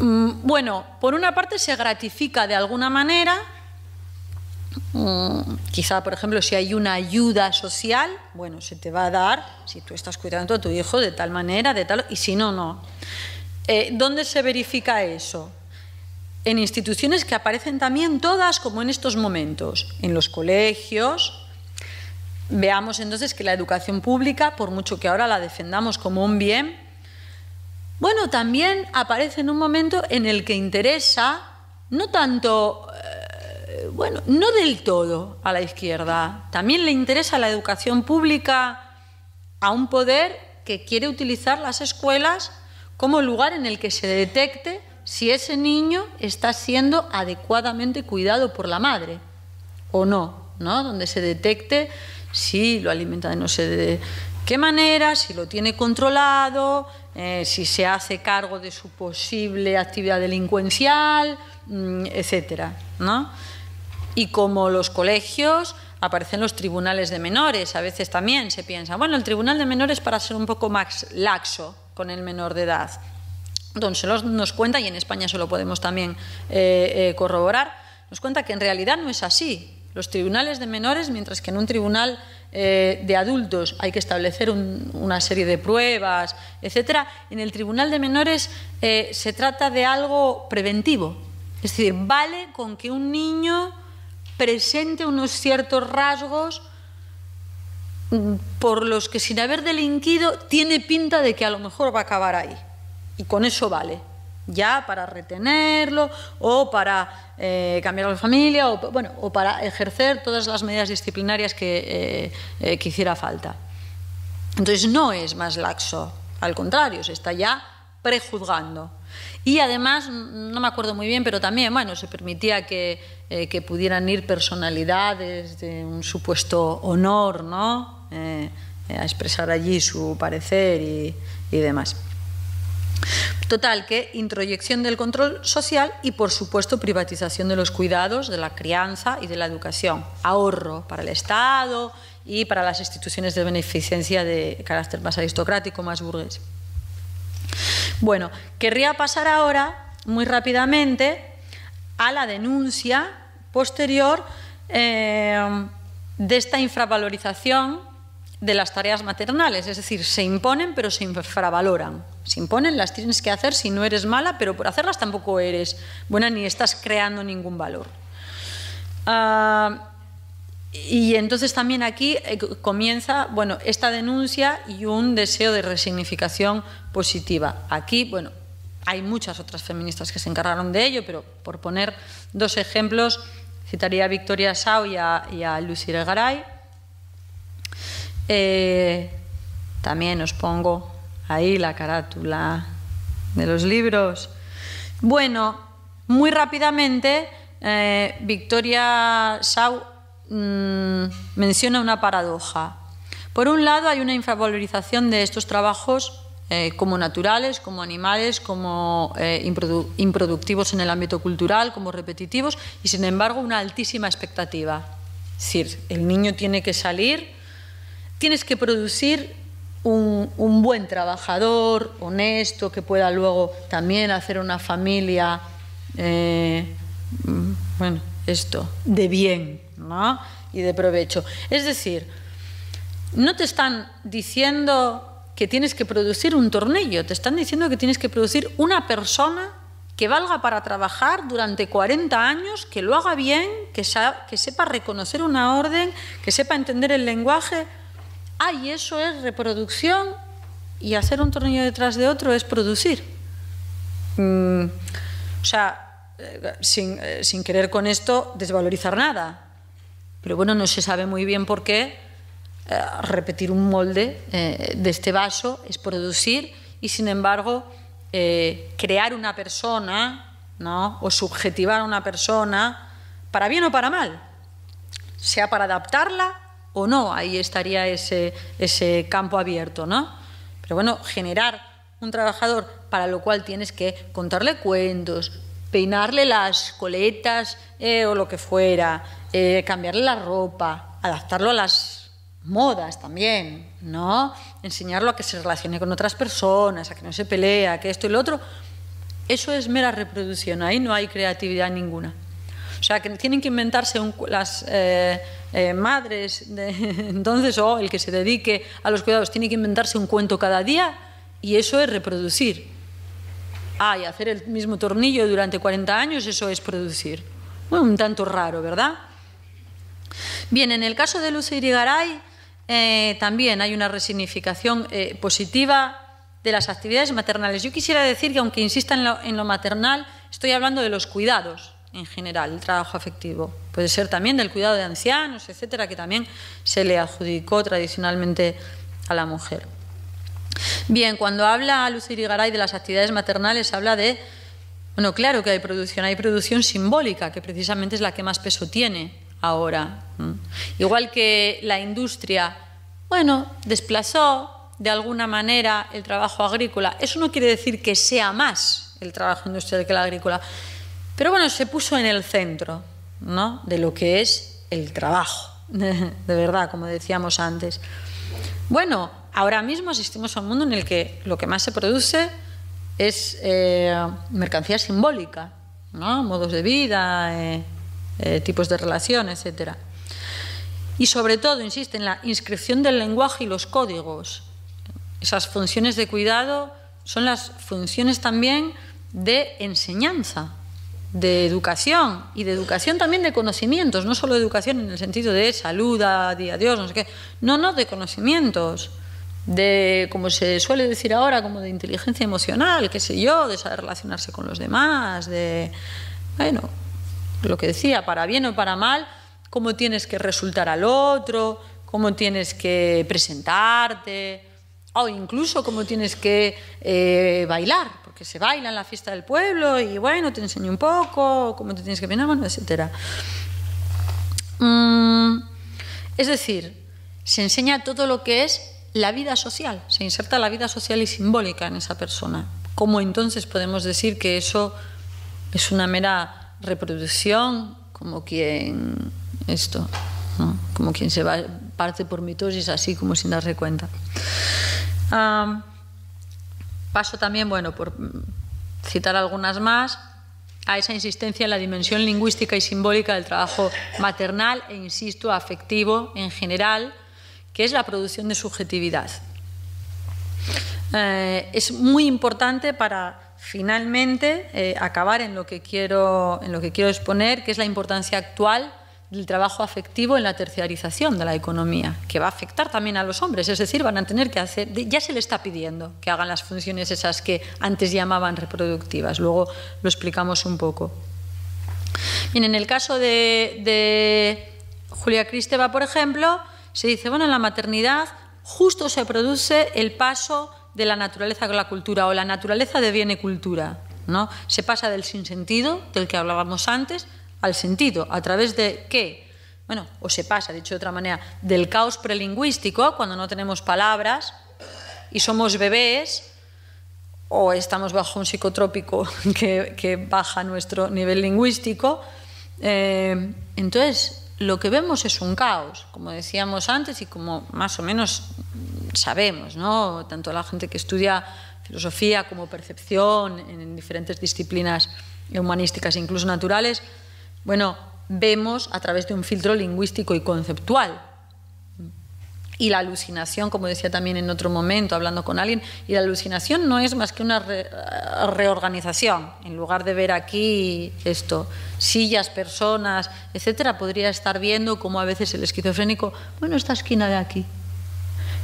Mm, bueno, por una parte se gratifica de alguna manera, mm, quizá por ejemplo si hay una ayuda social, bueno, se te va a dar si tú estás cuidando a tu hijo de tal manera, de tal, y si no, no. Eh, ¿Dónde se verifica eso? En instituciones que aparecen también todas como en estos momentos, en los colegios. Veamos entonces que la educación pública, por mucho que ahora la defendamos como un bien, bueno, también aparece en un momento en el que interesa, no tanto, eh, bueno, no del todo a la izquierda, también le interesa la educación pública a un poder que quiere utilizar las escuelas como lugar en el que se detecte si ese niño está siendo adecuadamente cuidado por la madre o no, Donde se detecte si lo alimenta de no sé de qué manera, si lo tiene controlado, eh, si se hace cargo de su posible actividad delincuencial, mm, etcétera, ¿no? Y como los colegios aparecen los tribunales de menores, a veces también se piensa, bueno, el tribunal de menores para ser un poco más laxo, con el menor de edad. Entonces, nos cuenta, y en España se lo podemos también eh, eh, corroborar, nos cuenta que en realidad no es así. Los tribunales de menores, mientras que en un tribunal eh, de adultos hay que establecer una serie de pruebas, etcétera, en el tribunal de menores se trata de algo preventivo. Es decir, vale con que un niño presente unos ciertos rasgos por los que sin haber delinquido tiene pinta de que a lo mejor va a acabar ahí. Y con eso vale. Ya para retenerlo o para eh, cambiar la familia o, para ejercer todas las medidas disciplinarias que, eh, eh, que hiciera falta. Entonces no es más laxo, al contrario, se está ya prejuzgando. Y además, no me acuerdo muy bien, pero también, se permitía eh, que, pudieran ir personalidades de un supuesto honor, ¿no? Eh, a expresar allí su parecer y, y demás. Total, que introyección del control social y, por supuesto, privatización de los cuidados, de la crianza y de la educación. Ahorro para el Estado y para las instituciones de beneficencia de carácter más aristocrático, más burgués. Bueno, querría pasar ahora muy rápidamente a la denuncia posterior eh, de esta infravalorización de las tareas maternales. Es decir, se imponen pero se infravaloran. Se imponen, las tienes que hacer si no eres mala, pero por hacerlas tampoco eres buena ni estás creando ningún valor. Ah, y entonces también aquí eh, comienza, bueno, esta denuncia y un deseo de resignificación positiva. Aquí, bueno, hay muchas otras feministas que se encargaron de ello, pero por poner dos ejemplos, citaría a Victoria Sau y a, Lucy Garay. Eh, también os pongo ahí la carátula de los libros. Bueno, muy rápidamente, eh, Victoria Sau Mm, menciona una paradoja. Por un lado, hay una infravalorización de estos trabajos eh, como naturales, como animales, como eh, improductivos en el ámbito cultural, como repetitivos, y sin embargo una altísima expectativa. Es decir, el niño tiene que salir, tienes que producir un, buen trabajador, honesto, que pueda luego también hacer una familia, eh, mm, bueno, esto, de bien, y de provecho. Es decir, no te están diciendo que tienes que producir un tornillo, te están diciendo que tienes que producir una persona que valga para trabajar durante 40 años, que lo haga bien, que, sepa reconocer una orden, que sepa entender el lenguaje. Ah, y eso es reproducción y hacer un tornillo detrás de otro es producir. Mm, o sea, eh, eh, sin querer con esto desvalorizar nada, pero bueno, no se sabe muy bien por qué eh, repetir un molde eh, de este vaso es producir y sin embargo eh, crear una persona ¿no? o subjetivar a una persona para bien o para mal, sea para adaptarla o no, ahí estaría ese, ese campo abierto, ¿no? Pero bueno, generar un trabajador para lo cual tienes que contarle cuentos, peinarle las coletas eh, o lo que fuera, eh, cambiarle la ropa, adaptarlo a las modas también, ¿no? Enseñarlo a que se relacione con otras personas, a que no se pelea, que esto y lo otro. Eso es mera reproducción, ahí no hay creatividad ninguna. O sea, que tienen que inventarse las eh, madres, entonces, o el que se dedique a los cuidados, tiene que inventarse un cuento cada día y eso es reproducir y hacer el mismo tornillo durante 40 años, eso es producir. un tanto raro, ¿verdad? Bien, en el caso de Luce Irigaray, eh, también hay una resignificación eh, positiva de las actividades maternales. Yo quisiera decir que, aunque insista en lo maternal, estoy hablando de los cuidados en general, el trabajo afectivo. Puede ser también del cuidado de ancianos, etcétera, que también se le adjudicó tradicionalmente a la mujer. Bien, cuando habla Lucirigaray de las actividades maternales, habla de, bueno, claro que hay producción, hay producción simbólica, que precisamente es la que más peso tiene ahora. Igual que la industria, bueno, desplazó de alguna manera el trabajo agrícola. Eso no quiere decir que sea más el trabajo industrial que el agrícola, pero bueno, se puso en el centro ¿no? de lo que es el trabajo, de verdad, como decíamos antes. Bueno, ahora mismo asistimos a un mundo en el que lo que más se produce es eh, mercancía simbólica, modos de vida, eh, eh, tipos de relación, etc. Y sobre todo, insiste, en la inscripción del lenguaje y los códigos. Esas funciones de cuidado son las funciones también de enseñanza, de educación y de educación también de conocimientos, no solo educación en el sentido de salud, a adiós, no sé qué, no, no, de conocimientos de, como se suele decir ahora, como de inteligencia emocional, qué sé yo, de saber relacionarse con los demás, de, bueno, lo que decía, para bien o para mal, cómo tienes que resultar al otro, cómo tienes que presentarte, o incluso cómo tienes que eh, bailar, porque se baila en la fiesta del pueblo y bueno, te enseño un poco, cómo te tienes que peinar, etcétera etc. Mm, es decir, se enseña todo lo que es la vida social, se inserta la vida social y simbólica en esa persona. ¿Cómo entonces podemos decir que eso es una mera reproducción, como quien esto, como quien se va parte por mitosis así como sin darse cuenta? paso también, bueno, por citar algunas más, a esa insistencia en la dimensión lingüística y simbólica del trabajo maternal e, insisto, afectivo en general que es la producción de subjetividad. Eh, es muy importante para finalmente eh, acabar en lo, que quiero, en lo que quiero exponer, que es la importancia actual del trabajo afectivo en la terciarización de la economía, que va a afectar también a los hombres, es decir, van a tener que hacer, ya se le está pidiendo que hagan las funciones esas que antes llamaban reproductivas, luego lo explicamos un poco. en el caso de, de Julia Cristeva, por ejemplo, se dice, bueno, en la maternidad justo se produce el paso de la naturaleza con la cultura o la naturaleza deviene cultura. ¿no? Se pasa del sinsentido, del que hablábamos antes, al sentido. ¿A través de qué? Bueno, o se pasa, dicho de otra manera, del caos prelingüístico, cuando no tenemos palabras y somos bebés, o estamos bajo un psicotrópico que, baja nuestro nivel lingüístico. Eh, entonces, lo que vemos es un caos, como decíamos antes y como más o menos sabemos, ¿no? tanto la gente que estudia filosofía como percepción en diferentes disciplinas humanísticas e incluso naturales, bueno, vemos a través de un filtro lingüístico y conceptual, y la alucinación, como decía también en otro momento hablando con alguien, y la alucinación no es más que una eh, reorganización. En lugar de ver aquí esto, sillas, personas, etcétera, podría estar viendo como a veces el esquizofrénico, bueno, esta esquina de aquí,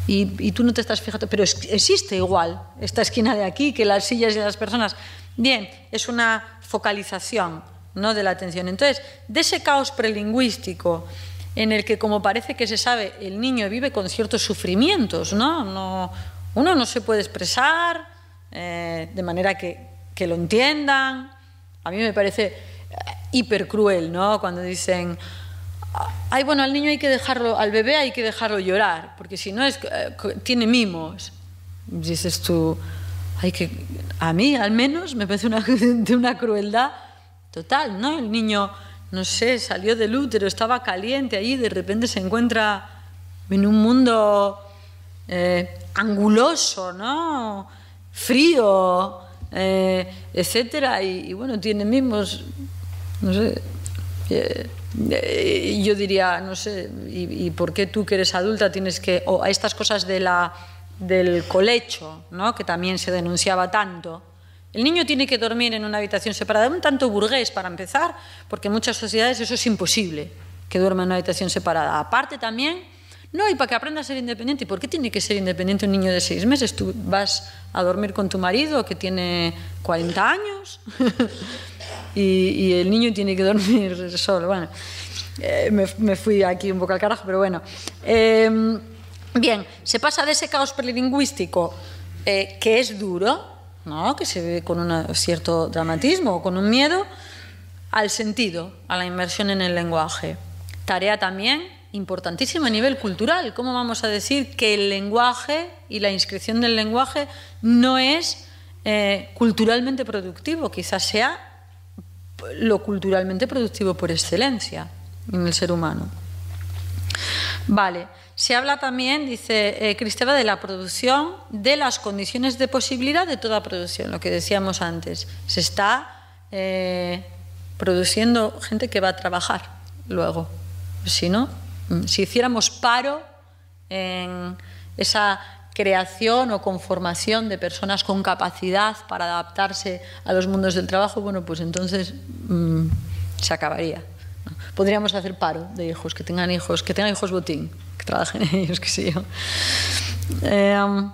y, y, tú no te estás fijando, pero existe igual esta esquina de aquí que las sillas y las personas. Bien, es una focalización ¿no? de la atención. Entonces, de ese caos prelingüístico en el que, como parece que se sabe, el niño vive con ciertos sufrimientos, ¿no? no uno no se puede expresar eh, de manera que, que, lo entiendan. A mí me parece eh, hiper cruel, ¿no? Cuando dicen, ay, bueno, al niño hay que dejarlo, al bebé hay que dejarlo llorar, porque si no es, eh, tiene mimos. Dices tú, hay que a mí al menos me parece una, de una crueldad total, ¿no? El niño no sé, salió del útero, estaba caliente ahí, de repente se encuentra en un mundo eh, anguloso, ¿no? Frío, eh, etcétera, y, bueno, tiene mismos, no sé, eh, eh, yo diría, no sé, y, por qué tú que eres adulta tienes que, o a estas cosas de la, del colecho, ¿no? Que también se denunciaba tanto el niño tiene que dormir en una habitación separada, un tanto burgués para empezar, porque en muchas sociedades eso es imposible, que duerma en una habitación separada. Aparte también, no, y para que aprenda a ser independiente, por qué tiene que ser independiente un niño de seis meses? ¿Tú vas a dormir con tu marido que tiene 40 años y, el niño tiene que dormir solo? Bueno, eh, me, fui aquí un poco al carajo, pero bueno. Em, bien, se pasa de ese caos prelingüístico, eh, que es duro, no, que se vive con un cierto dramatismo o con un miedo al sentido, a la inversión en el lenguaje. Tarea también importantísima a nivel cultural. ¿Cómo vamos a decir que el lenguaje y la inscripción del lenguaje no es eh, culturalmente productivo? Quizás sea lo culturalmente productivo por excelencia en el ser humano. Vale, se habla también, dice eh, Cristeva, de la producción, de las condiciones de posibilidad de toda producción, lo que decíamos antes. Se está eh, produciendo gente que va a trabajar luego. Si no, mm, si hiciéramos paro en esa creación o conformación de personas con capacidad para adaptarse a los mundos del trabajo, bueno, pues entonces mm, se acabaría. Podríamos hacer paro de hijos, que tengan hijos, que tengan hijos botín trabajen ellos, qué sé yo. Eh, um,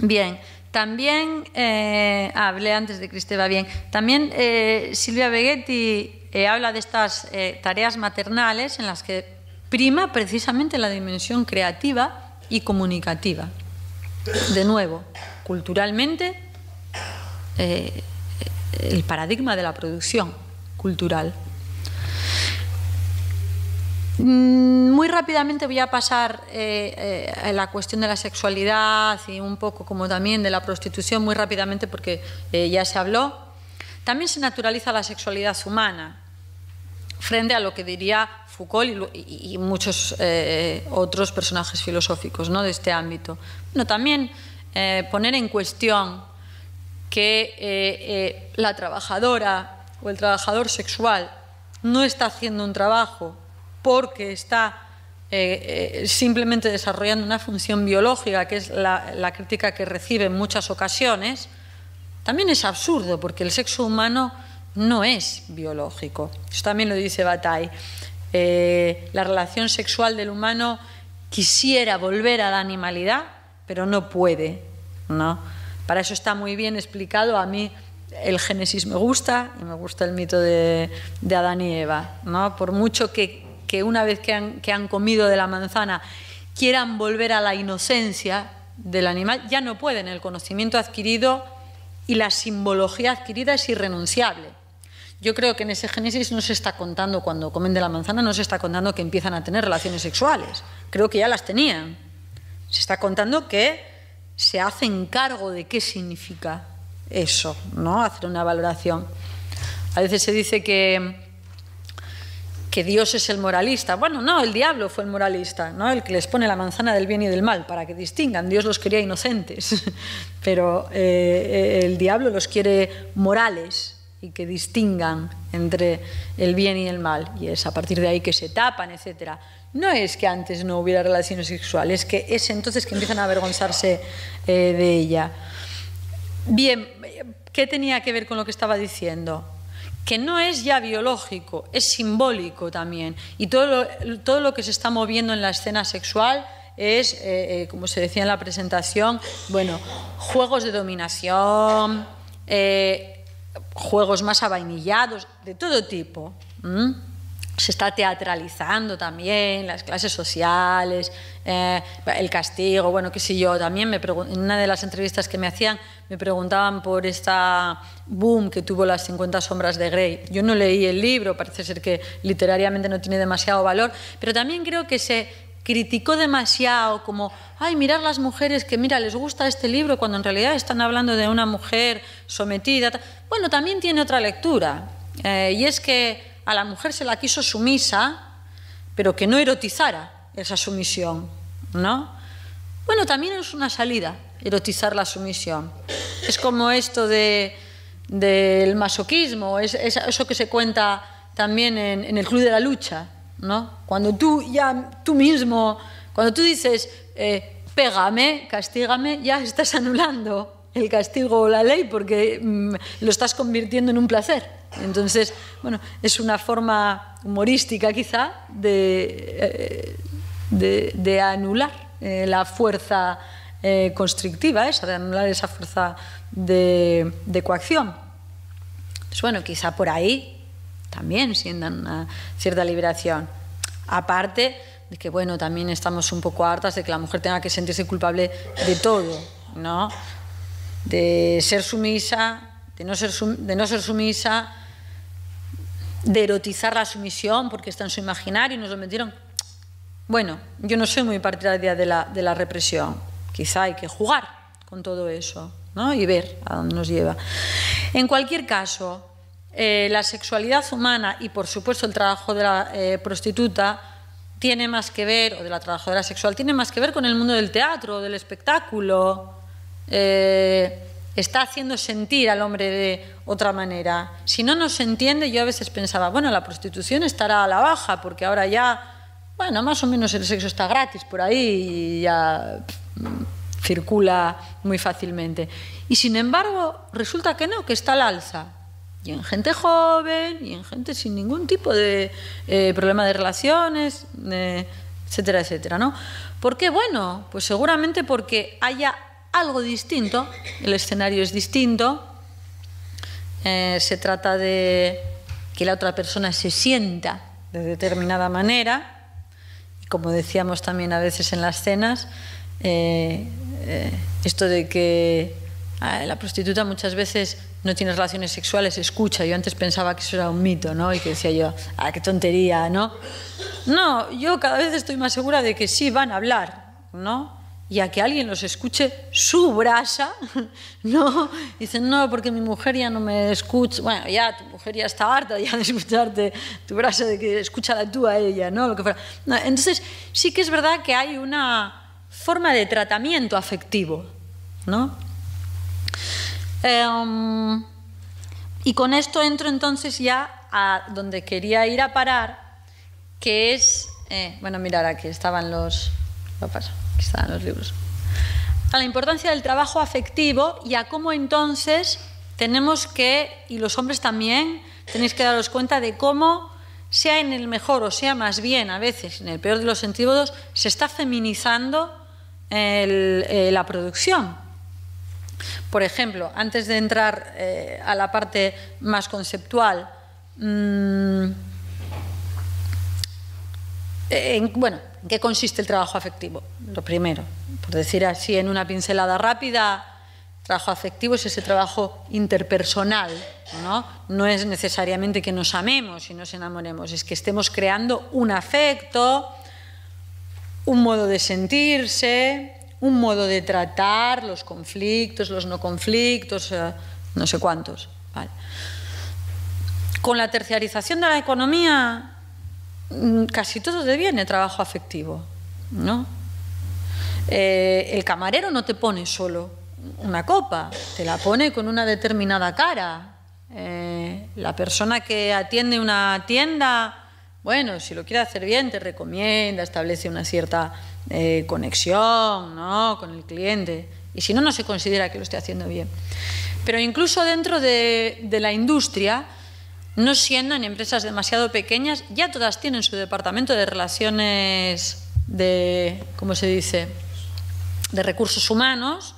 bien. También, eh, ah, hablé antes de Cristeva, bien. También eh, Silvia Beghetti habla de estas tareas maternales en las que prima precisamente la dimensión creativa y comunicativa. De nuevo, culturalmente, el paradigma de la producción cultural Mm, muy rápidamente voy a pasar eh, eh, a la cuestión de la sexualidad y un poco como también de la prostitución, muy rápidamente porque eh, ya se habló. También se naturaliza la sexualidad humana, frente a lo que diría Foucault y, muchos otros personajes filosóficos de este ámbito. Bueno, también poner en cuestión que la trabajadora o el trabajador sexual no está haciendo un trabajo porque está eh, eh, simplemente desarrollando una función biológica, que es la, crítica que recibe en muchas ocasiones, también es absurdo, porque el sexo humano no es biológico. Eso también lo dice Bataille. Eh, la relación sexual del humano quisiera volver a la animalidad, pero no puede. ¿no? Para eso está muy bien explicado. A mí el Génesis me gusta y me gusta el mito de, de Adán y Eva. ¿no? Por mucho que que una vez que han, que han comido de la manzana quieran volver a la inocencia del animal, ya no pueden. El conocimiento adquirido y la simbología adquirida es irrenunciable. Yo creo que en ese Génesis no se está contando, cuando comen de la manzana, no se está contando que empiezan a tener relaciones sexuales. Creo que ya las tenían. Se está contando que se hacen cargo de qué significa eso, ¿no? Hacer una valoración. A veces se dice que que Dios es el moralista. Bueno, no, el diablo fue el moralista, ¿no? el que les pone la manzana del bien y del mal para que distingan. Dios los quería inocentes, pero eh, el diablo los quiere morales y que distingan entre el bien y el mal. Y es a partir de ahí que se tapan, etc. No es que antes no hubiera relaciones sexuales, es que es entonces que empiezan a avergonzarse eh, de ella. Bien, ¿qué tenía que ver con lo que estaba diciendo? que no es ya biológico, es simbólico también. Y todo lo, todo lo que se está moviendo en la escena sexual es, eh, eh, como se decía en la presentación, bueno, juegos de dominación, eh, juegos más avainillados, de todo tipo se está teatralizando también las clases sociales, eh, el castigo, bueno, qué sé yo. También me en una de las entrevistas que me hacían me preguntaban por esta boom que tuvo las 50 sombras de Grey. Yo no leí el libro, parece ser que literariamente no tiene demasiado valor, pero también creo que se criticó demasiado como, ay, mirar las mujeres que, mira, les gusta este libro cuando en realidad están hablando de una mujer sometida. Bueno, también tiene otra lectura, eh, y es que a la mujer se la quiso sumisa, pero que no erotizara esa sumisión, ¿no? Bueno, también es una salida erotizar la sumisión. Es como esto de, del masoquismo, es, eso que se cuenta también en, el Club de la Lucha, ¿no? Cuando tú ya, tú mismo, cuando tú dices, eh, pégame, castígame, ya estás anulando el castigo o la ley porque mm, lo estás convirtiendo en un placer. Entonces, bueno, es una forma humorística quizá de, eh, de, anular eh, la fuerza eh, constrictiva, esa, de anular esa fuerza de, coacción. Pues bueno, quizá por ahí también sientan una cierta liberación. Aparte de que, bueno, también estamos un poco hartas de que la mujer tenga que sentirse culpable de todo, ¿no? de ser sumisa, de no ser, de no ser sumisa, de erotizar la sumisión porque está en su imaginario y nos lo metieron. Bueno, yo no soy muy partidaria de la, de la represión. Quizá hay que jugar con todo eso ¿no? y ver a dónde nos lleva. En cualquier caso, eh, la sexualidad humana y, por supuesto, el trabajo de la eh, prostituta tiene más que ver, o de la trabajadora sexual, tiene más que ver con el mundo del teatro, del espectáculo, eh, está haciendo sentir al hombre de otra manera. Si no nos entiende, yo a veces pensaba, bueno, la prostitución estará a la baja, porque ahora ya, bueno, más o menos el sexo está gratis por ahí y ya mm, circula muy fácilmente. Y sin embargo, resulta que no, que está al alza. Y en gente joven, y en gente sin ningún tipo de eh, problema de relaciones, eh, etcétera, etcétera, ¿no? ¿Por qué? Bueno, pues seguramente porque haya algo distinto, el escenario es distinto, eh, se trata de que la otra persona se sienta de determinada manera, como decíamos también a veces en las cenas, eh, eh, esto de que ah, la prostituta muchas veces no tiene relaciones sexuales, escucha. Yo antes pensaba que eso era un mito, ¿no? Y que decía yo, ah, qué tontería, ¿no? No, yo cada vez estoy más segura de que sí van a hablar, ¿no? y a que alguien los escuche su brasa, ¿no? Dicen, no, porque mi mujer ya no me escucha. Bueno, ya tu mujer ya está harta ya de escucharte tu brasa, de que la tú a ella, ¿no? entonces, sí que es verdad que hay una forma de tratamiento afectivo, ¿no? Em, y con esto entro entonces ya a donde quería ir a parar, que es. Eh, bueno, mirar aquí estaban los. Lo los libros. A la importancia del trabajo afectivo y a cómo entonces tenemos que, y los hombres también, tenéis que daros cuenta de cómo, sea en el mejor o sea más bien a veces, en el peor de los sentidos, se está feminizando eh, la producción. Por ejemplo, antes de entrar eh, a la parte más conceptual, mm, en, bueno, qué consiste el trabajo afectivo? Lo primero, por decir así en una pincelada rápida, trabajo afectivo es ese trabajo interpersonal, ¿no? es necesariamente que nos amemos y nos enamoremos, es que estemos creando un afecto, un modo de sentirse, un modo de tratar los conflictos, los no conflictos, eh, no sé cuántos. Con la terciarización de la economía Mm, casi todo viene trabajo afectivo, ¿no? Eh, el camarero no te pone solo una copa, te la pone con una determinada cara. Eh, la persona que atiende una tienda, bueno, si lo quiere hacer bien, te recomienda, establece una cierta eh, conexión ¿no? con el cliente. Y si no, no se considera que lo esté haciendo bien. Pero incluso dentro de la industria, no siendo en empresas demasiado pequeñas, ya todas tienen su departamento de relaciones de, ¿cómo se dice?, de recursos humanos,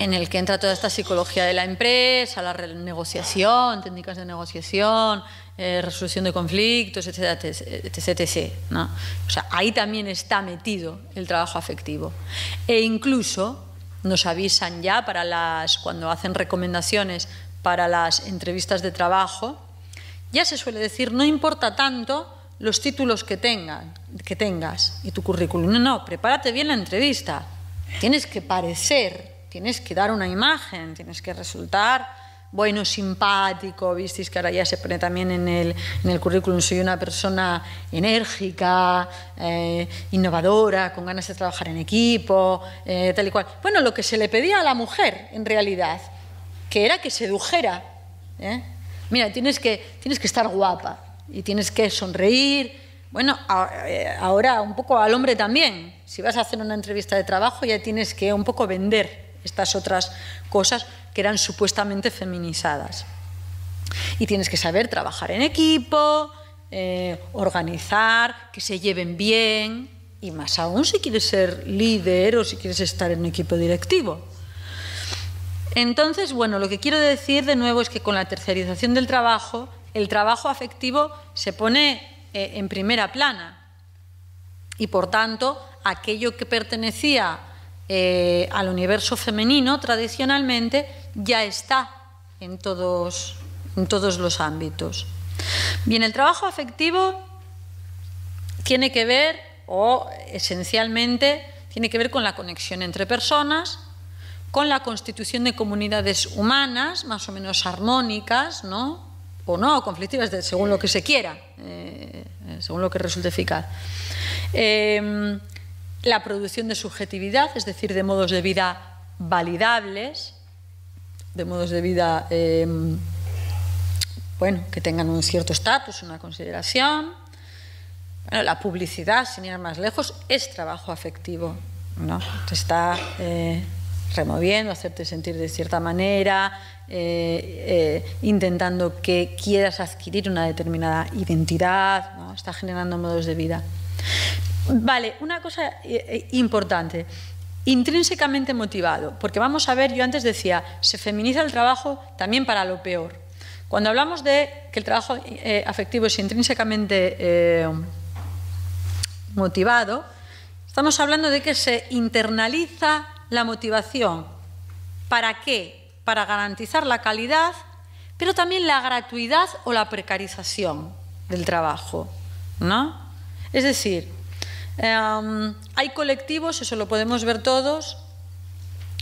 en el que entra toda esta psicología de la empresa, la negociación, técnicas de negociación, eh, resolución de conflictos, etcétera, etc. etc O sea, ahí también está metido el trabajo afectivo. E incluso nos avisan ya para las cuando hacen recomendaciones para las entrevistas de trabajo, ya se suele decir, no importa tanto los títulos que, tengan, que tengas y tu currículum. No, no, prepárate bien la entrevista. Tienes que parecer, tienes que dar una imagen, tienes que resultar bueno, simpático, visteis que ahora ya se pone también en el, en currículum, soy una persona enérgica, eh, innovadora, con ganas de trabajar en equipo, eh, tal y cual. Bueno, lo que se le pedía a la mujer, en realidad que era que sedujera. ¿eh? Mira, tienes que, tienes que estar guapa y tienes que sonreír. Bueno, eh, ahora un poco al hombre también. Si vas a hacer una entrevista de trabajo ya tienes que un poco vender estas otras cosas que eran supuestamente feminizadas. Y tienes que saber trabajar en equipo, eh, organizar, que se lleven bien y más aún si quieres ser líder o si quieres estar en un equipo directivo. Entonces, bueno, lo que quiero decir de nuevo es que con la tercerización del trabajo, el trabajo afectivo se pone eh, en primera plana y, por tanto, aquello que pertenecía eh, al universo femenino tradicionalmente ya está en todos los ámbitos. Bien, el trabajo afectivo tiene que ver, o esencialmente, tiene que ver con la conexión entre personas, con la constitución de comunidades humanas, más o menos armónicas, ¿no? o no, conflictivas, según lo que se quiera, eh, eh, según lo que resulte eficaz. Em, la producción de subjetividad, es decir, de modos de vida validables, de modos de vida em, bueno, que tengan un cierto estatus, una consideración. la publicidad, sin ir más lejos, es trabajo afectivo. ¿no? Está eh, removiendo, hacerte sentir de cierta manera, eh, eh, intentando que quieras adquirir una determinada identidad, ¿no? está generando modos de vida. Vale, una cosa eh, importante, intrínsecamente motivado, porque vamos a ver, yo antes decía, se feminiza el trabajo también para lo peor. Cuando hablamos de que el trabajo afectivo es intrínsecamente motivado, estamos hablando de que se internaliza la motivación. ¿Para qué? Para garantizar la calidad, pero también la gratuidad o la precarización del trabajo. ¿no? Es decir, em, hay colectivos, eso lo podemos ver todos,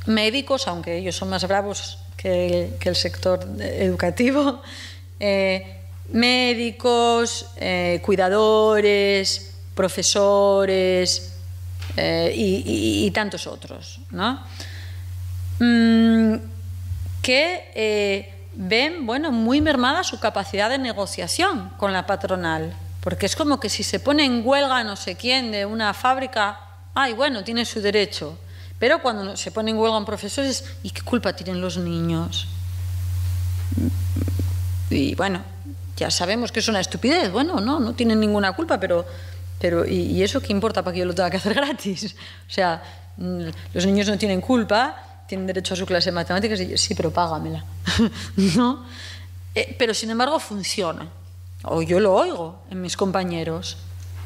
médicos, aunque ellos son más bravos que el, sector educativo, eh, médicos, eh, cuidadores, profesores, eh, y, tantos otros, ¿no? Mm, que eh, ven, bueno, muy mermada su capacidad de negociación con la patronal, porque es como que si se pone en huelga no sé quién de una fábrica, ay, bueno, tiene su derecho, pero cuando se pone en huelga un profesor es, ¿y qué culpa tienen los niños? Y bueno, ya sabemos que es una estupidez, bueno, no, no tienen ninguna culpa, pero pero, ¿y, eso qué importa para que yo lo tenga que hacer gratis? O sea, mm, los niños no tienen culpa, tienen derecho a su clase de matemáticas, y yo, sí, pero págamela. ¿No? Eh, pero sin embargo funciona. O yo lo oigo en mis compañeros.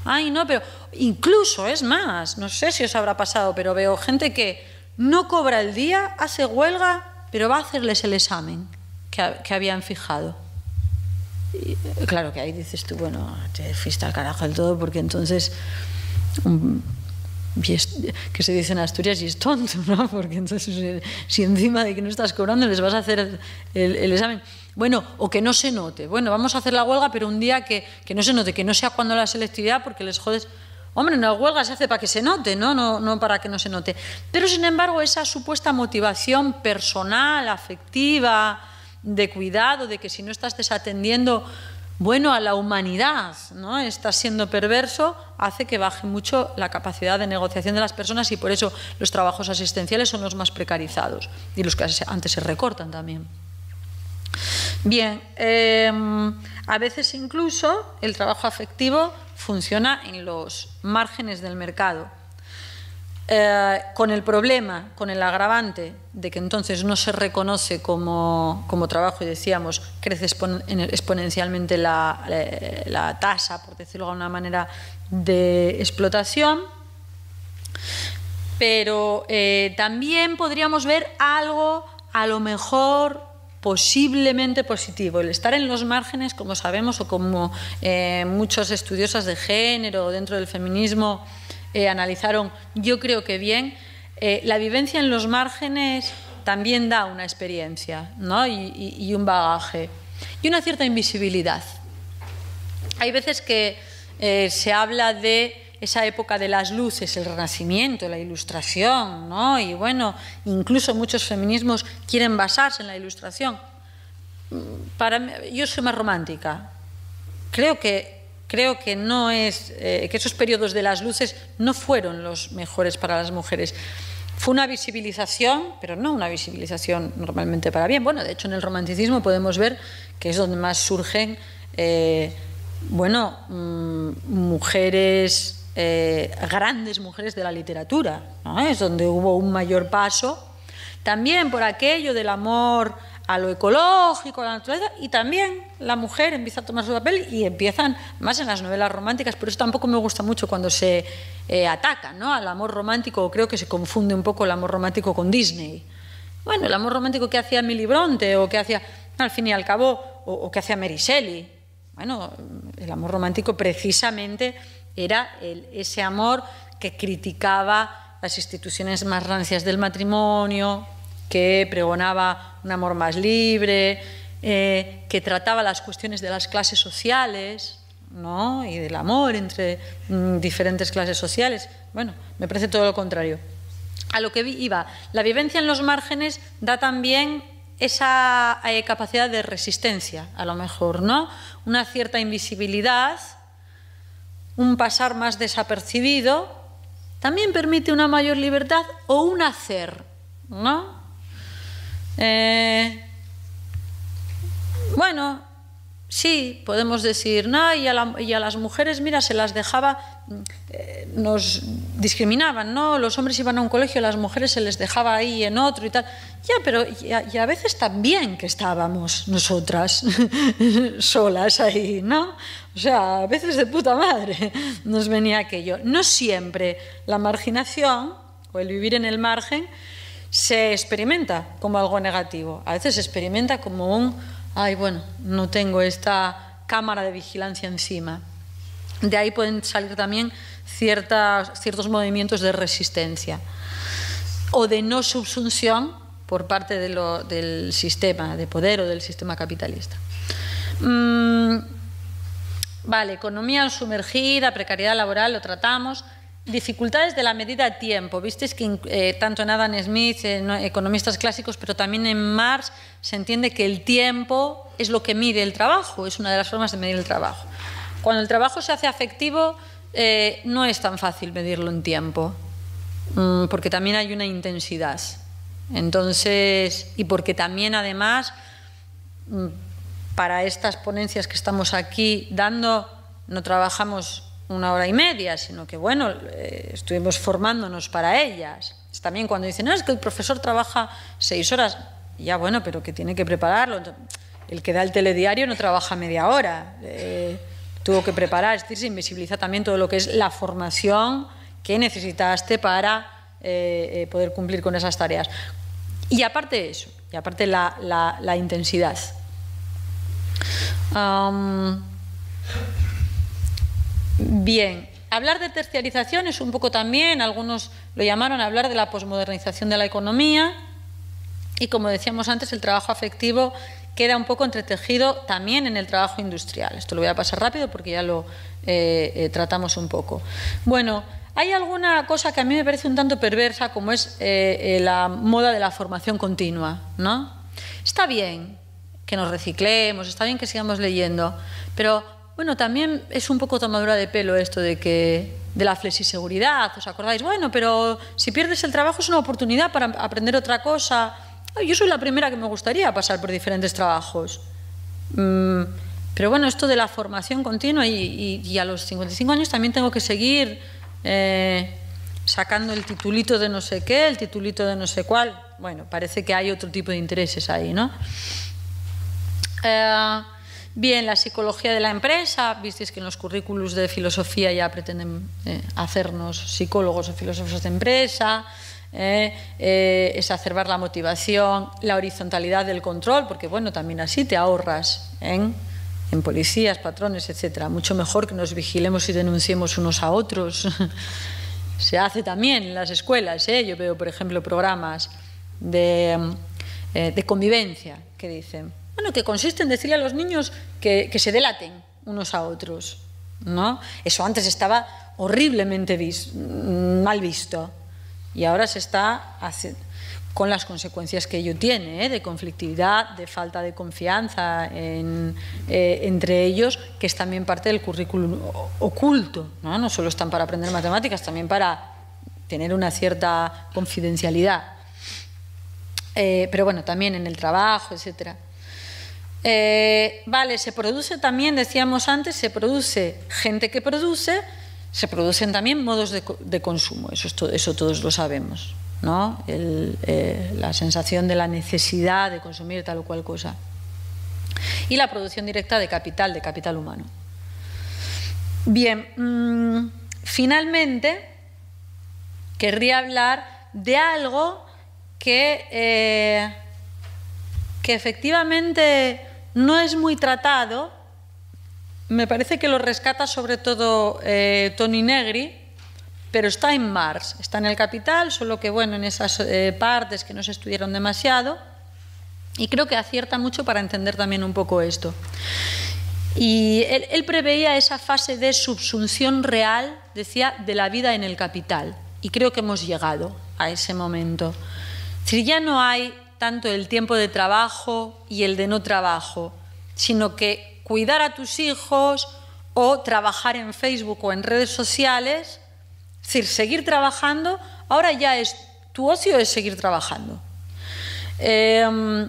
Ay, no, pero incluso es más, no sé si os habrá pasado, pero veo gente que no cobra el día, hace huelga, pero va a hacerles el examen que habían fijado claro que ahí dices tú, bueno, te fuiste al carajo del todo porque entonces... que se dice en Asturias y es tonto, ¿no? Porque entonces eh, si encima de que no estás cobrando les vas a hacer el, examen. Bueno, o que no se note. Bueno, vamos a hacer la huelga, pero un día que, no se note, que no sea cuando la selectividad porque les jodes. Hombre, una huelga se hace para que se note, ¿no? No, no para que no se note. Pero sin embargo, esa supuesta motivación personal, afectiva, de cuidado, de que si no estás desatendiendo bueno a la humanidad, ¿no? Estás siendo perverso, hace que baje mucho la capacidad de negociación de las personas y por eso los trabajos asistenciales son los más precarizados y los que antes se recortan también. Bien, em, a veces incluso el trabajo afectivo funciona en los márgenes del mercado. Eh, con el problema, con el agravante de que entonces no se reconoce como, trabajo y decíamos, crece exponencialmente eh, la, tasa, por decirlo de alguna manera, de explotación. Pero eh, también podríamos ver algo a lo mejor posiblemente positivo. El estar en los márgenes, como sabemos, o como muchos estudiosas de género dentro del feminismo eh, analizaron, yo creo que bien, eh, la vivencia en los márgenes también da una experiencia y, un bagaje y una cierta invisibilidad. Hay veces que eh, se habla de esa época de las luces, el renacimiento, la ilustración, Y bueno, incluso muchos feminismos quieren basarse en la ilustración. Mm, para yo soy más romántica. Creo que creo que no es eh, que esos periodos de las luces no fueron los mejores para las mujeres. Fue una visibilización, pero no una visibilización normalmente para bien. Bueno, de hecho en el romanticismo podemos ver que es donde más surgen, eh, bueno, mm, mujeres eh, grandes mujeres de la literatura. Es donde hubo un mayor paso. También por aquello del amor a lo ecológico, a la naturaleza, y también la mujer empieza a tomar su papel y empiezan, más en las novelas románticas, por eso tampoco me gusta mucho cuando se eh, ataca ¿no? al amor romántico, creo que se confunde un poco el amor romántico con Disney. Bueno, el amor romántico que hacía Milibronte Bronte o que hacía, al fin y al cabo, o, que hacía Mary Shelley. Bueno, el amor romántico precisamente era ese amor que criticaba las instituciones más rancias del matrimonio, que pregonaba un amor más libre, eh, que trataba las cuestiones de las clases sociales ¿no? y del amor entre mm, diferentes clases sociales. Bueno, me parece todo lo contrario. A lo que iba, la vivencia en los márgenes da también esa eh, capacidad de resistencia, a lo mejor, ¿no? Una cierta invisibilidad, un pasar más desapercibido, también permite una mayor libertad o un hacer, ¿no? Eh, bueno, sí, podemos decir, no, y, a las mujeres, mira, se las dejaba, mm, eh, nos discriminaban, ¿no? Los hombres iban a un colegio, las mujeres se les dejaba ahí en otro y tal. Ya, pero a, y a veces también que estábamos nosotras solas ahí, ¿no? O sea, a veces de puta madre nos venía aquello. No siempre la marginación o el vivir en el margen se experimenta como algo negativo, a veces se experimenta como un, ay, bueno, no tengo esta cámara de vigilancia encima. De ahí pueden salir también ciertas, ciertos movimientos de resistencia o de no subsunción por parte del sistema de poder o del sistema capitalista. Mm, vale, economía sumergida, precariedad laboral, lo tratamos. Dificultades de la medida de tiempo. Viste que eh, tanto en Adam Smith, en eh, economistas clásicos, pero también en Marx, se entiende que el tiempo es lo que mide el trabajo, es una de las formas de medir el trabajo. Cuando el trabajo se hace afectivo, eh, no es tan fácil medirlo en tiempo, mm, porque también hay una intensidad. Entonces, y porque también además, mm, para estas ponencias que estamos aquí dando, no trabajamos una hora y media, sino que, bueno, eh, estuvimos formándonos para ellas. También cuando dicen, no, ah, es que el profesor trabaja seis horas, ya bueno, pero que tiene que prepararlo. El que da el telediario no trabaja media hora, eh, tuvo que preparar, es decir, se invisibiliza también todo lo que es la formación que necesitaste para eh, poder cumplir con esas tareas. Y aparte de eso, y aparte la, la, intensidad. Bien, hablar de terciarización es un poco también, algunos lo llamaron hablar de la posmodernización de la economía y como decíamos antes, el trabajo afectivo queda un poco entretejido también en el trabajo industrial. Esto lo voy a pasar rápido porque ya lo eh, eh, tratamos un poco. Bueno, hay alguna cosa que a mí me parece un tanto perversa como es eh, la moda de la formación continua, ¿no? Está bien que nos reciclemos, está bien que sigamos leyendo, pero bueno, también es un poco tomadura de pelo esto de que de la flexiseguridad, ¿os acordáis? Bueno, pero si pierdes el trabajo es una oportunidad para aprender otra cosa. Yo soy la primera que me gustaría pasar por diferentes trabajos. Mm, pero bueno, esto de la formación continua y, a los 55 años también tengo que seguir eh, sacando el titulito de no sé qué, el titulito de no sé cuál. Bueno, parece que hay otro tipo de intereses ahí, ¿no? Eh, Bien, la psicología de la empresa, visteis que en los currículos de filosofía ya pretenden eh, hacernos psicólogos o filósofos de empresa, exacerbar eh, eh, la motivación, la horizontalidad del control, porque bueno, también así te ahorras en, policías, patrones, etcétera. Mucho mejor que nos vigilemos y denunciemos unos a otros. Se hace también en las escuelas, yo veo, por ejemplo, programas de convivencia que dicen bueno, que consiste en decirle a los niños que, se delaten unos a otros, ¿no? Eso antes estaba horriblemente mm, mal visto y ahora se está con las consecuencias que ello tiene, ¿eh? de conflictividad, de falta de confianza eh, entre ellos, que es también parte del currículum oculto. ¿no? no solo están para aprender matemáticas, también para tener una cierta confidencialidad. Eh, pero bueno, también en el trabajo, etcétera. Eh, vale, se produce también, decíamos antes, se produce gente que produce, se producen también modos de, consumo, eso, eso todos lo sabemos, ¿no? Eh, la sensación de la necesidad de consumir tal o cual cosa. Y la producción directa de capital, de capital humano. Bien, mm, finalmente querría hablar de algo que, eh, que efectivamente no es muy tratado, me parece que lo rescata sobre todo eh, Tony Negri, pero está en Mars, está en el Capital, solo que bueno, en esas eh, partes que no se estudiaron demasiado, y creo que acierta mucho para entender también un poco esto. Y él, preveía esa fase de subsunción real, decía, de la vida en el Capital, y creo que hemos llegado a ese momento. Es ya no hay tanto el tiempo de trabajo y el de no trabajo, sino que cuidar a tus hijos o trabajar en Facebook o en redes sociales, es decir, seguir trabajando, ahora ya es tu ocio es seguir trabajando. Em,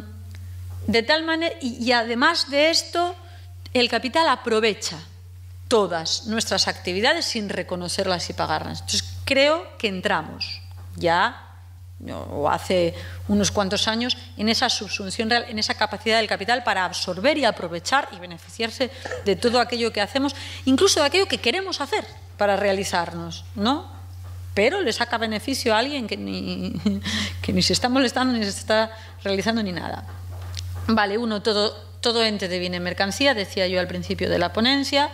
de tal manera, y además de esto, el capital aprovecha todas nuestras actividades sin reconocerlas y pagarlas. Entonces creo que entramos ya o hace unos cuantos años, en esa subsunción real, en esa capacidad del capital para absorber y aprovechar y beneficiarse de todo aquello que hacemos, incluso de aquello que queremos hacer para realizarnos, ¿no? Pero le saca beneficio a alguien que ni, que ni se está molestando, ni se está realizando, ni nada. Vale, uno, todo, todo ente deviene mercancía, decía yo al principio de la ponencia.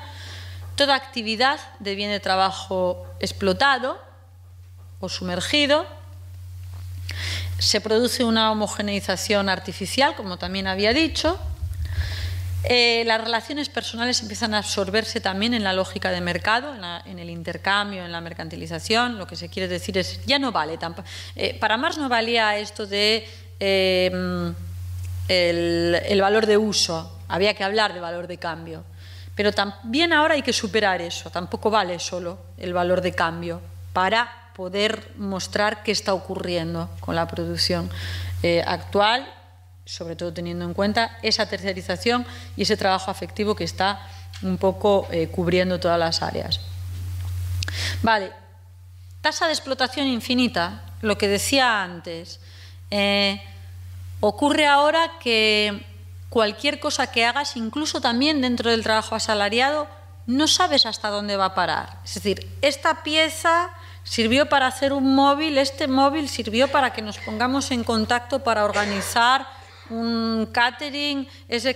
Toda actividad de de trabajo explotado o sumergido se produce una homogeneización artificial, como también había dicho. Eh, las relaciones personales empiezan a absorberse también en la lógica de mercado, en, el intercambio, en la mercantilización. Lo que se quiere decir es, ya no vale eh, para Marx no valía esto de eh, el valor de uso, había que hablar de valor de cambio. Pero también ahora hay que superar eso, tampoco vale solo el valor de cambio para poder mostrar qué está ocurriendo con la producción eh, actual, sobre todo teniendo en cuenta esa tercerización y ese trabajo afectivo que está un poco eh, cubriendo todas las áreas. Vale, tasa de explotación infinita, lo que decía antes, eh, ocurre ahora que cualquier cosa que hagas, incluso también dentro del trabajo asalariado, no sabes hasta dónde va a parar. Es decir, esta pieza Sirvió para hacer un móvil, este móvil sirvió para que nos pongamos en contacto para organizar un catering. Eh,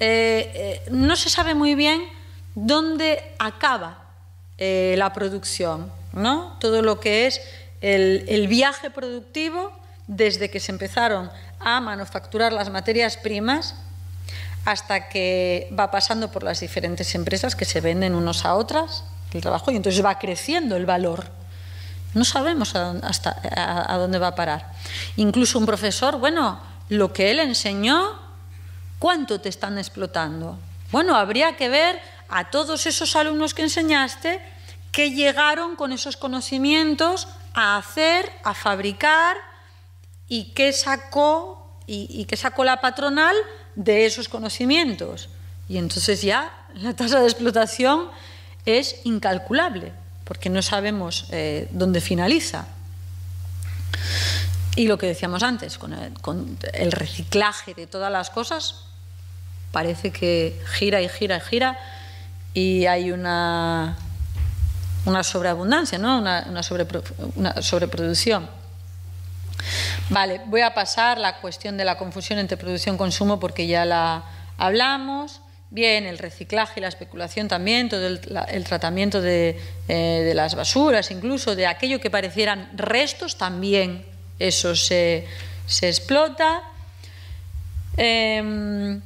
eh, no se sabe muy bien dónde acaba eh, la producción, ¿no? Todo lo que es el, el viaje productivo desde que se empezaron a manufacturar las materias primas hasta que va pasando por las diferentes empresas que se venden unos a otras el trabajo y entonces va creciendo el valor. No sabemos hasta dónde va a parar. Incluso un profesor, bueno, lo que él enseñó, ¿cuánto te están explotando? Bueno, habría que ver a todos esos alumnos que enseñaste que llegaron con esos conocimientos a hacer, a fabricar y qué sacó y, y qué sacó la patronal de esos conocimientos. Y entonces ya la tasa de explotación es incalculable, porque no sabemos eh, dónde finaliza. Y lo que decíamos antes, con el, reciclaje de todas las cosas, parece que gira y gira y gira y hay una, una sobreabundancia, ¿no? una, una sobreproducción. Vale, voy a pasar la cuestión de la confusión entre producción y consumo porque ya la hablamos bien, el reciclaje, y la especulación también, todo el, tratamiento eh, de, las basuras, incluso de aquello que parecieran restos, también eso se, explota. Em,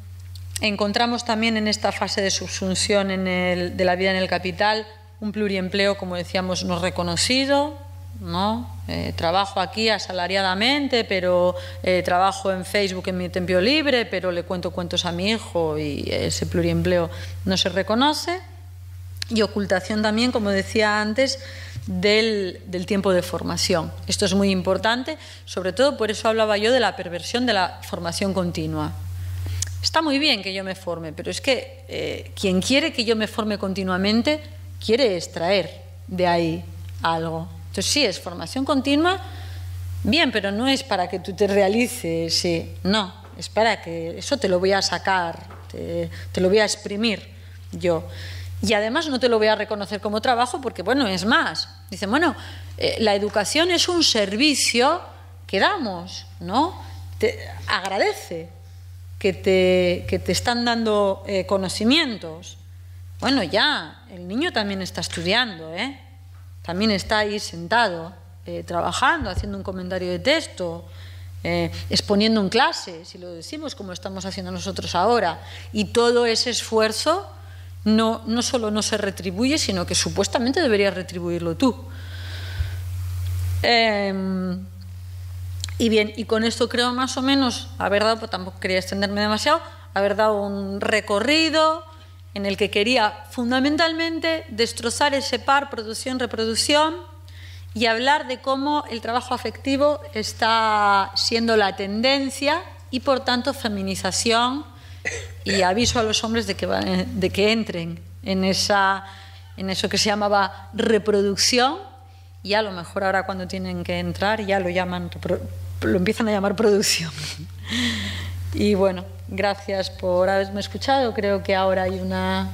encontramos también en esta fase de subsunción de la vida en el capital un pluriempleo, como decíamos, no reconocido, eh, trabajo aquí asalariadamente, pero eh, trabajo en Facebook en mi tiempo libre, pero le cuento cuentos a mi hijo y ese pluriempleo no se reconoce. Y ocultación también, como decía antes, del, tiempo de formación. Esto es muy importante, sobre todo por eso hablaba yo de la perversión de la formación continua. Está muy bien que yo me forme, pero es que eh, quien quiere que yo me forme continuamente quiere extraer de ahí algo. Entonces sí, es formación continua, bien, pero no es para que tú te realices, no, es para que eso te lo voy a sacar, te, lo voy a exprimir yo. Y además no te lo voy a reconocer como trabajo porque, bueno, es más. Dicen, bueno, eh, la educación es un servicio que damos, ¿no? Te agradece que te, que te están dando eh, conocimientos. Bueno, ya, el niño también está estudiando, ¿eh? también está ahí sentado, eh, trabajando, haciendo un comentario de texto, eh, exponiendo en clase, si lo decimos como estamos haciendo nosotros ahora. Y todo ese esfuerzo no, solo no se retribuye, sino que supuestamente deberías retribuirlo tú. Em, y bien, y con esto creo más o menos haber dado, pues tampoco quería extenderme demasiado, haber dado un recorrido en el que quería fundamentalmente destrozar ese par producción-reproducción y hablar de cómo el trabajo afectivo está siendo la tendencia y por tanto feminización y aviso a los hombres de que, de que entren en, esa, en eso que se llamaba reproducción y a lo mejor ahora cuando tienen que entrar ya lo llaman lo empiezan a llamar producción y bueno Gracias por haberme escuchado. Creo que ahora hay una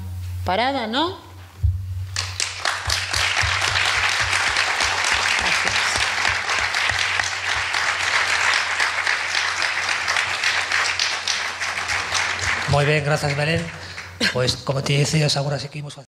parada, ¿no? Muy bien, gracias Belén. Pues como te decía, ahora seguimos.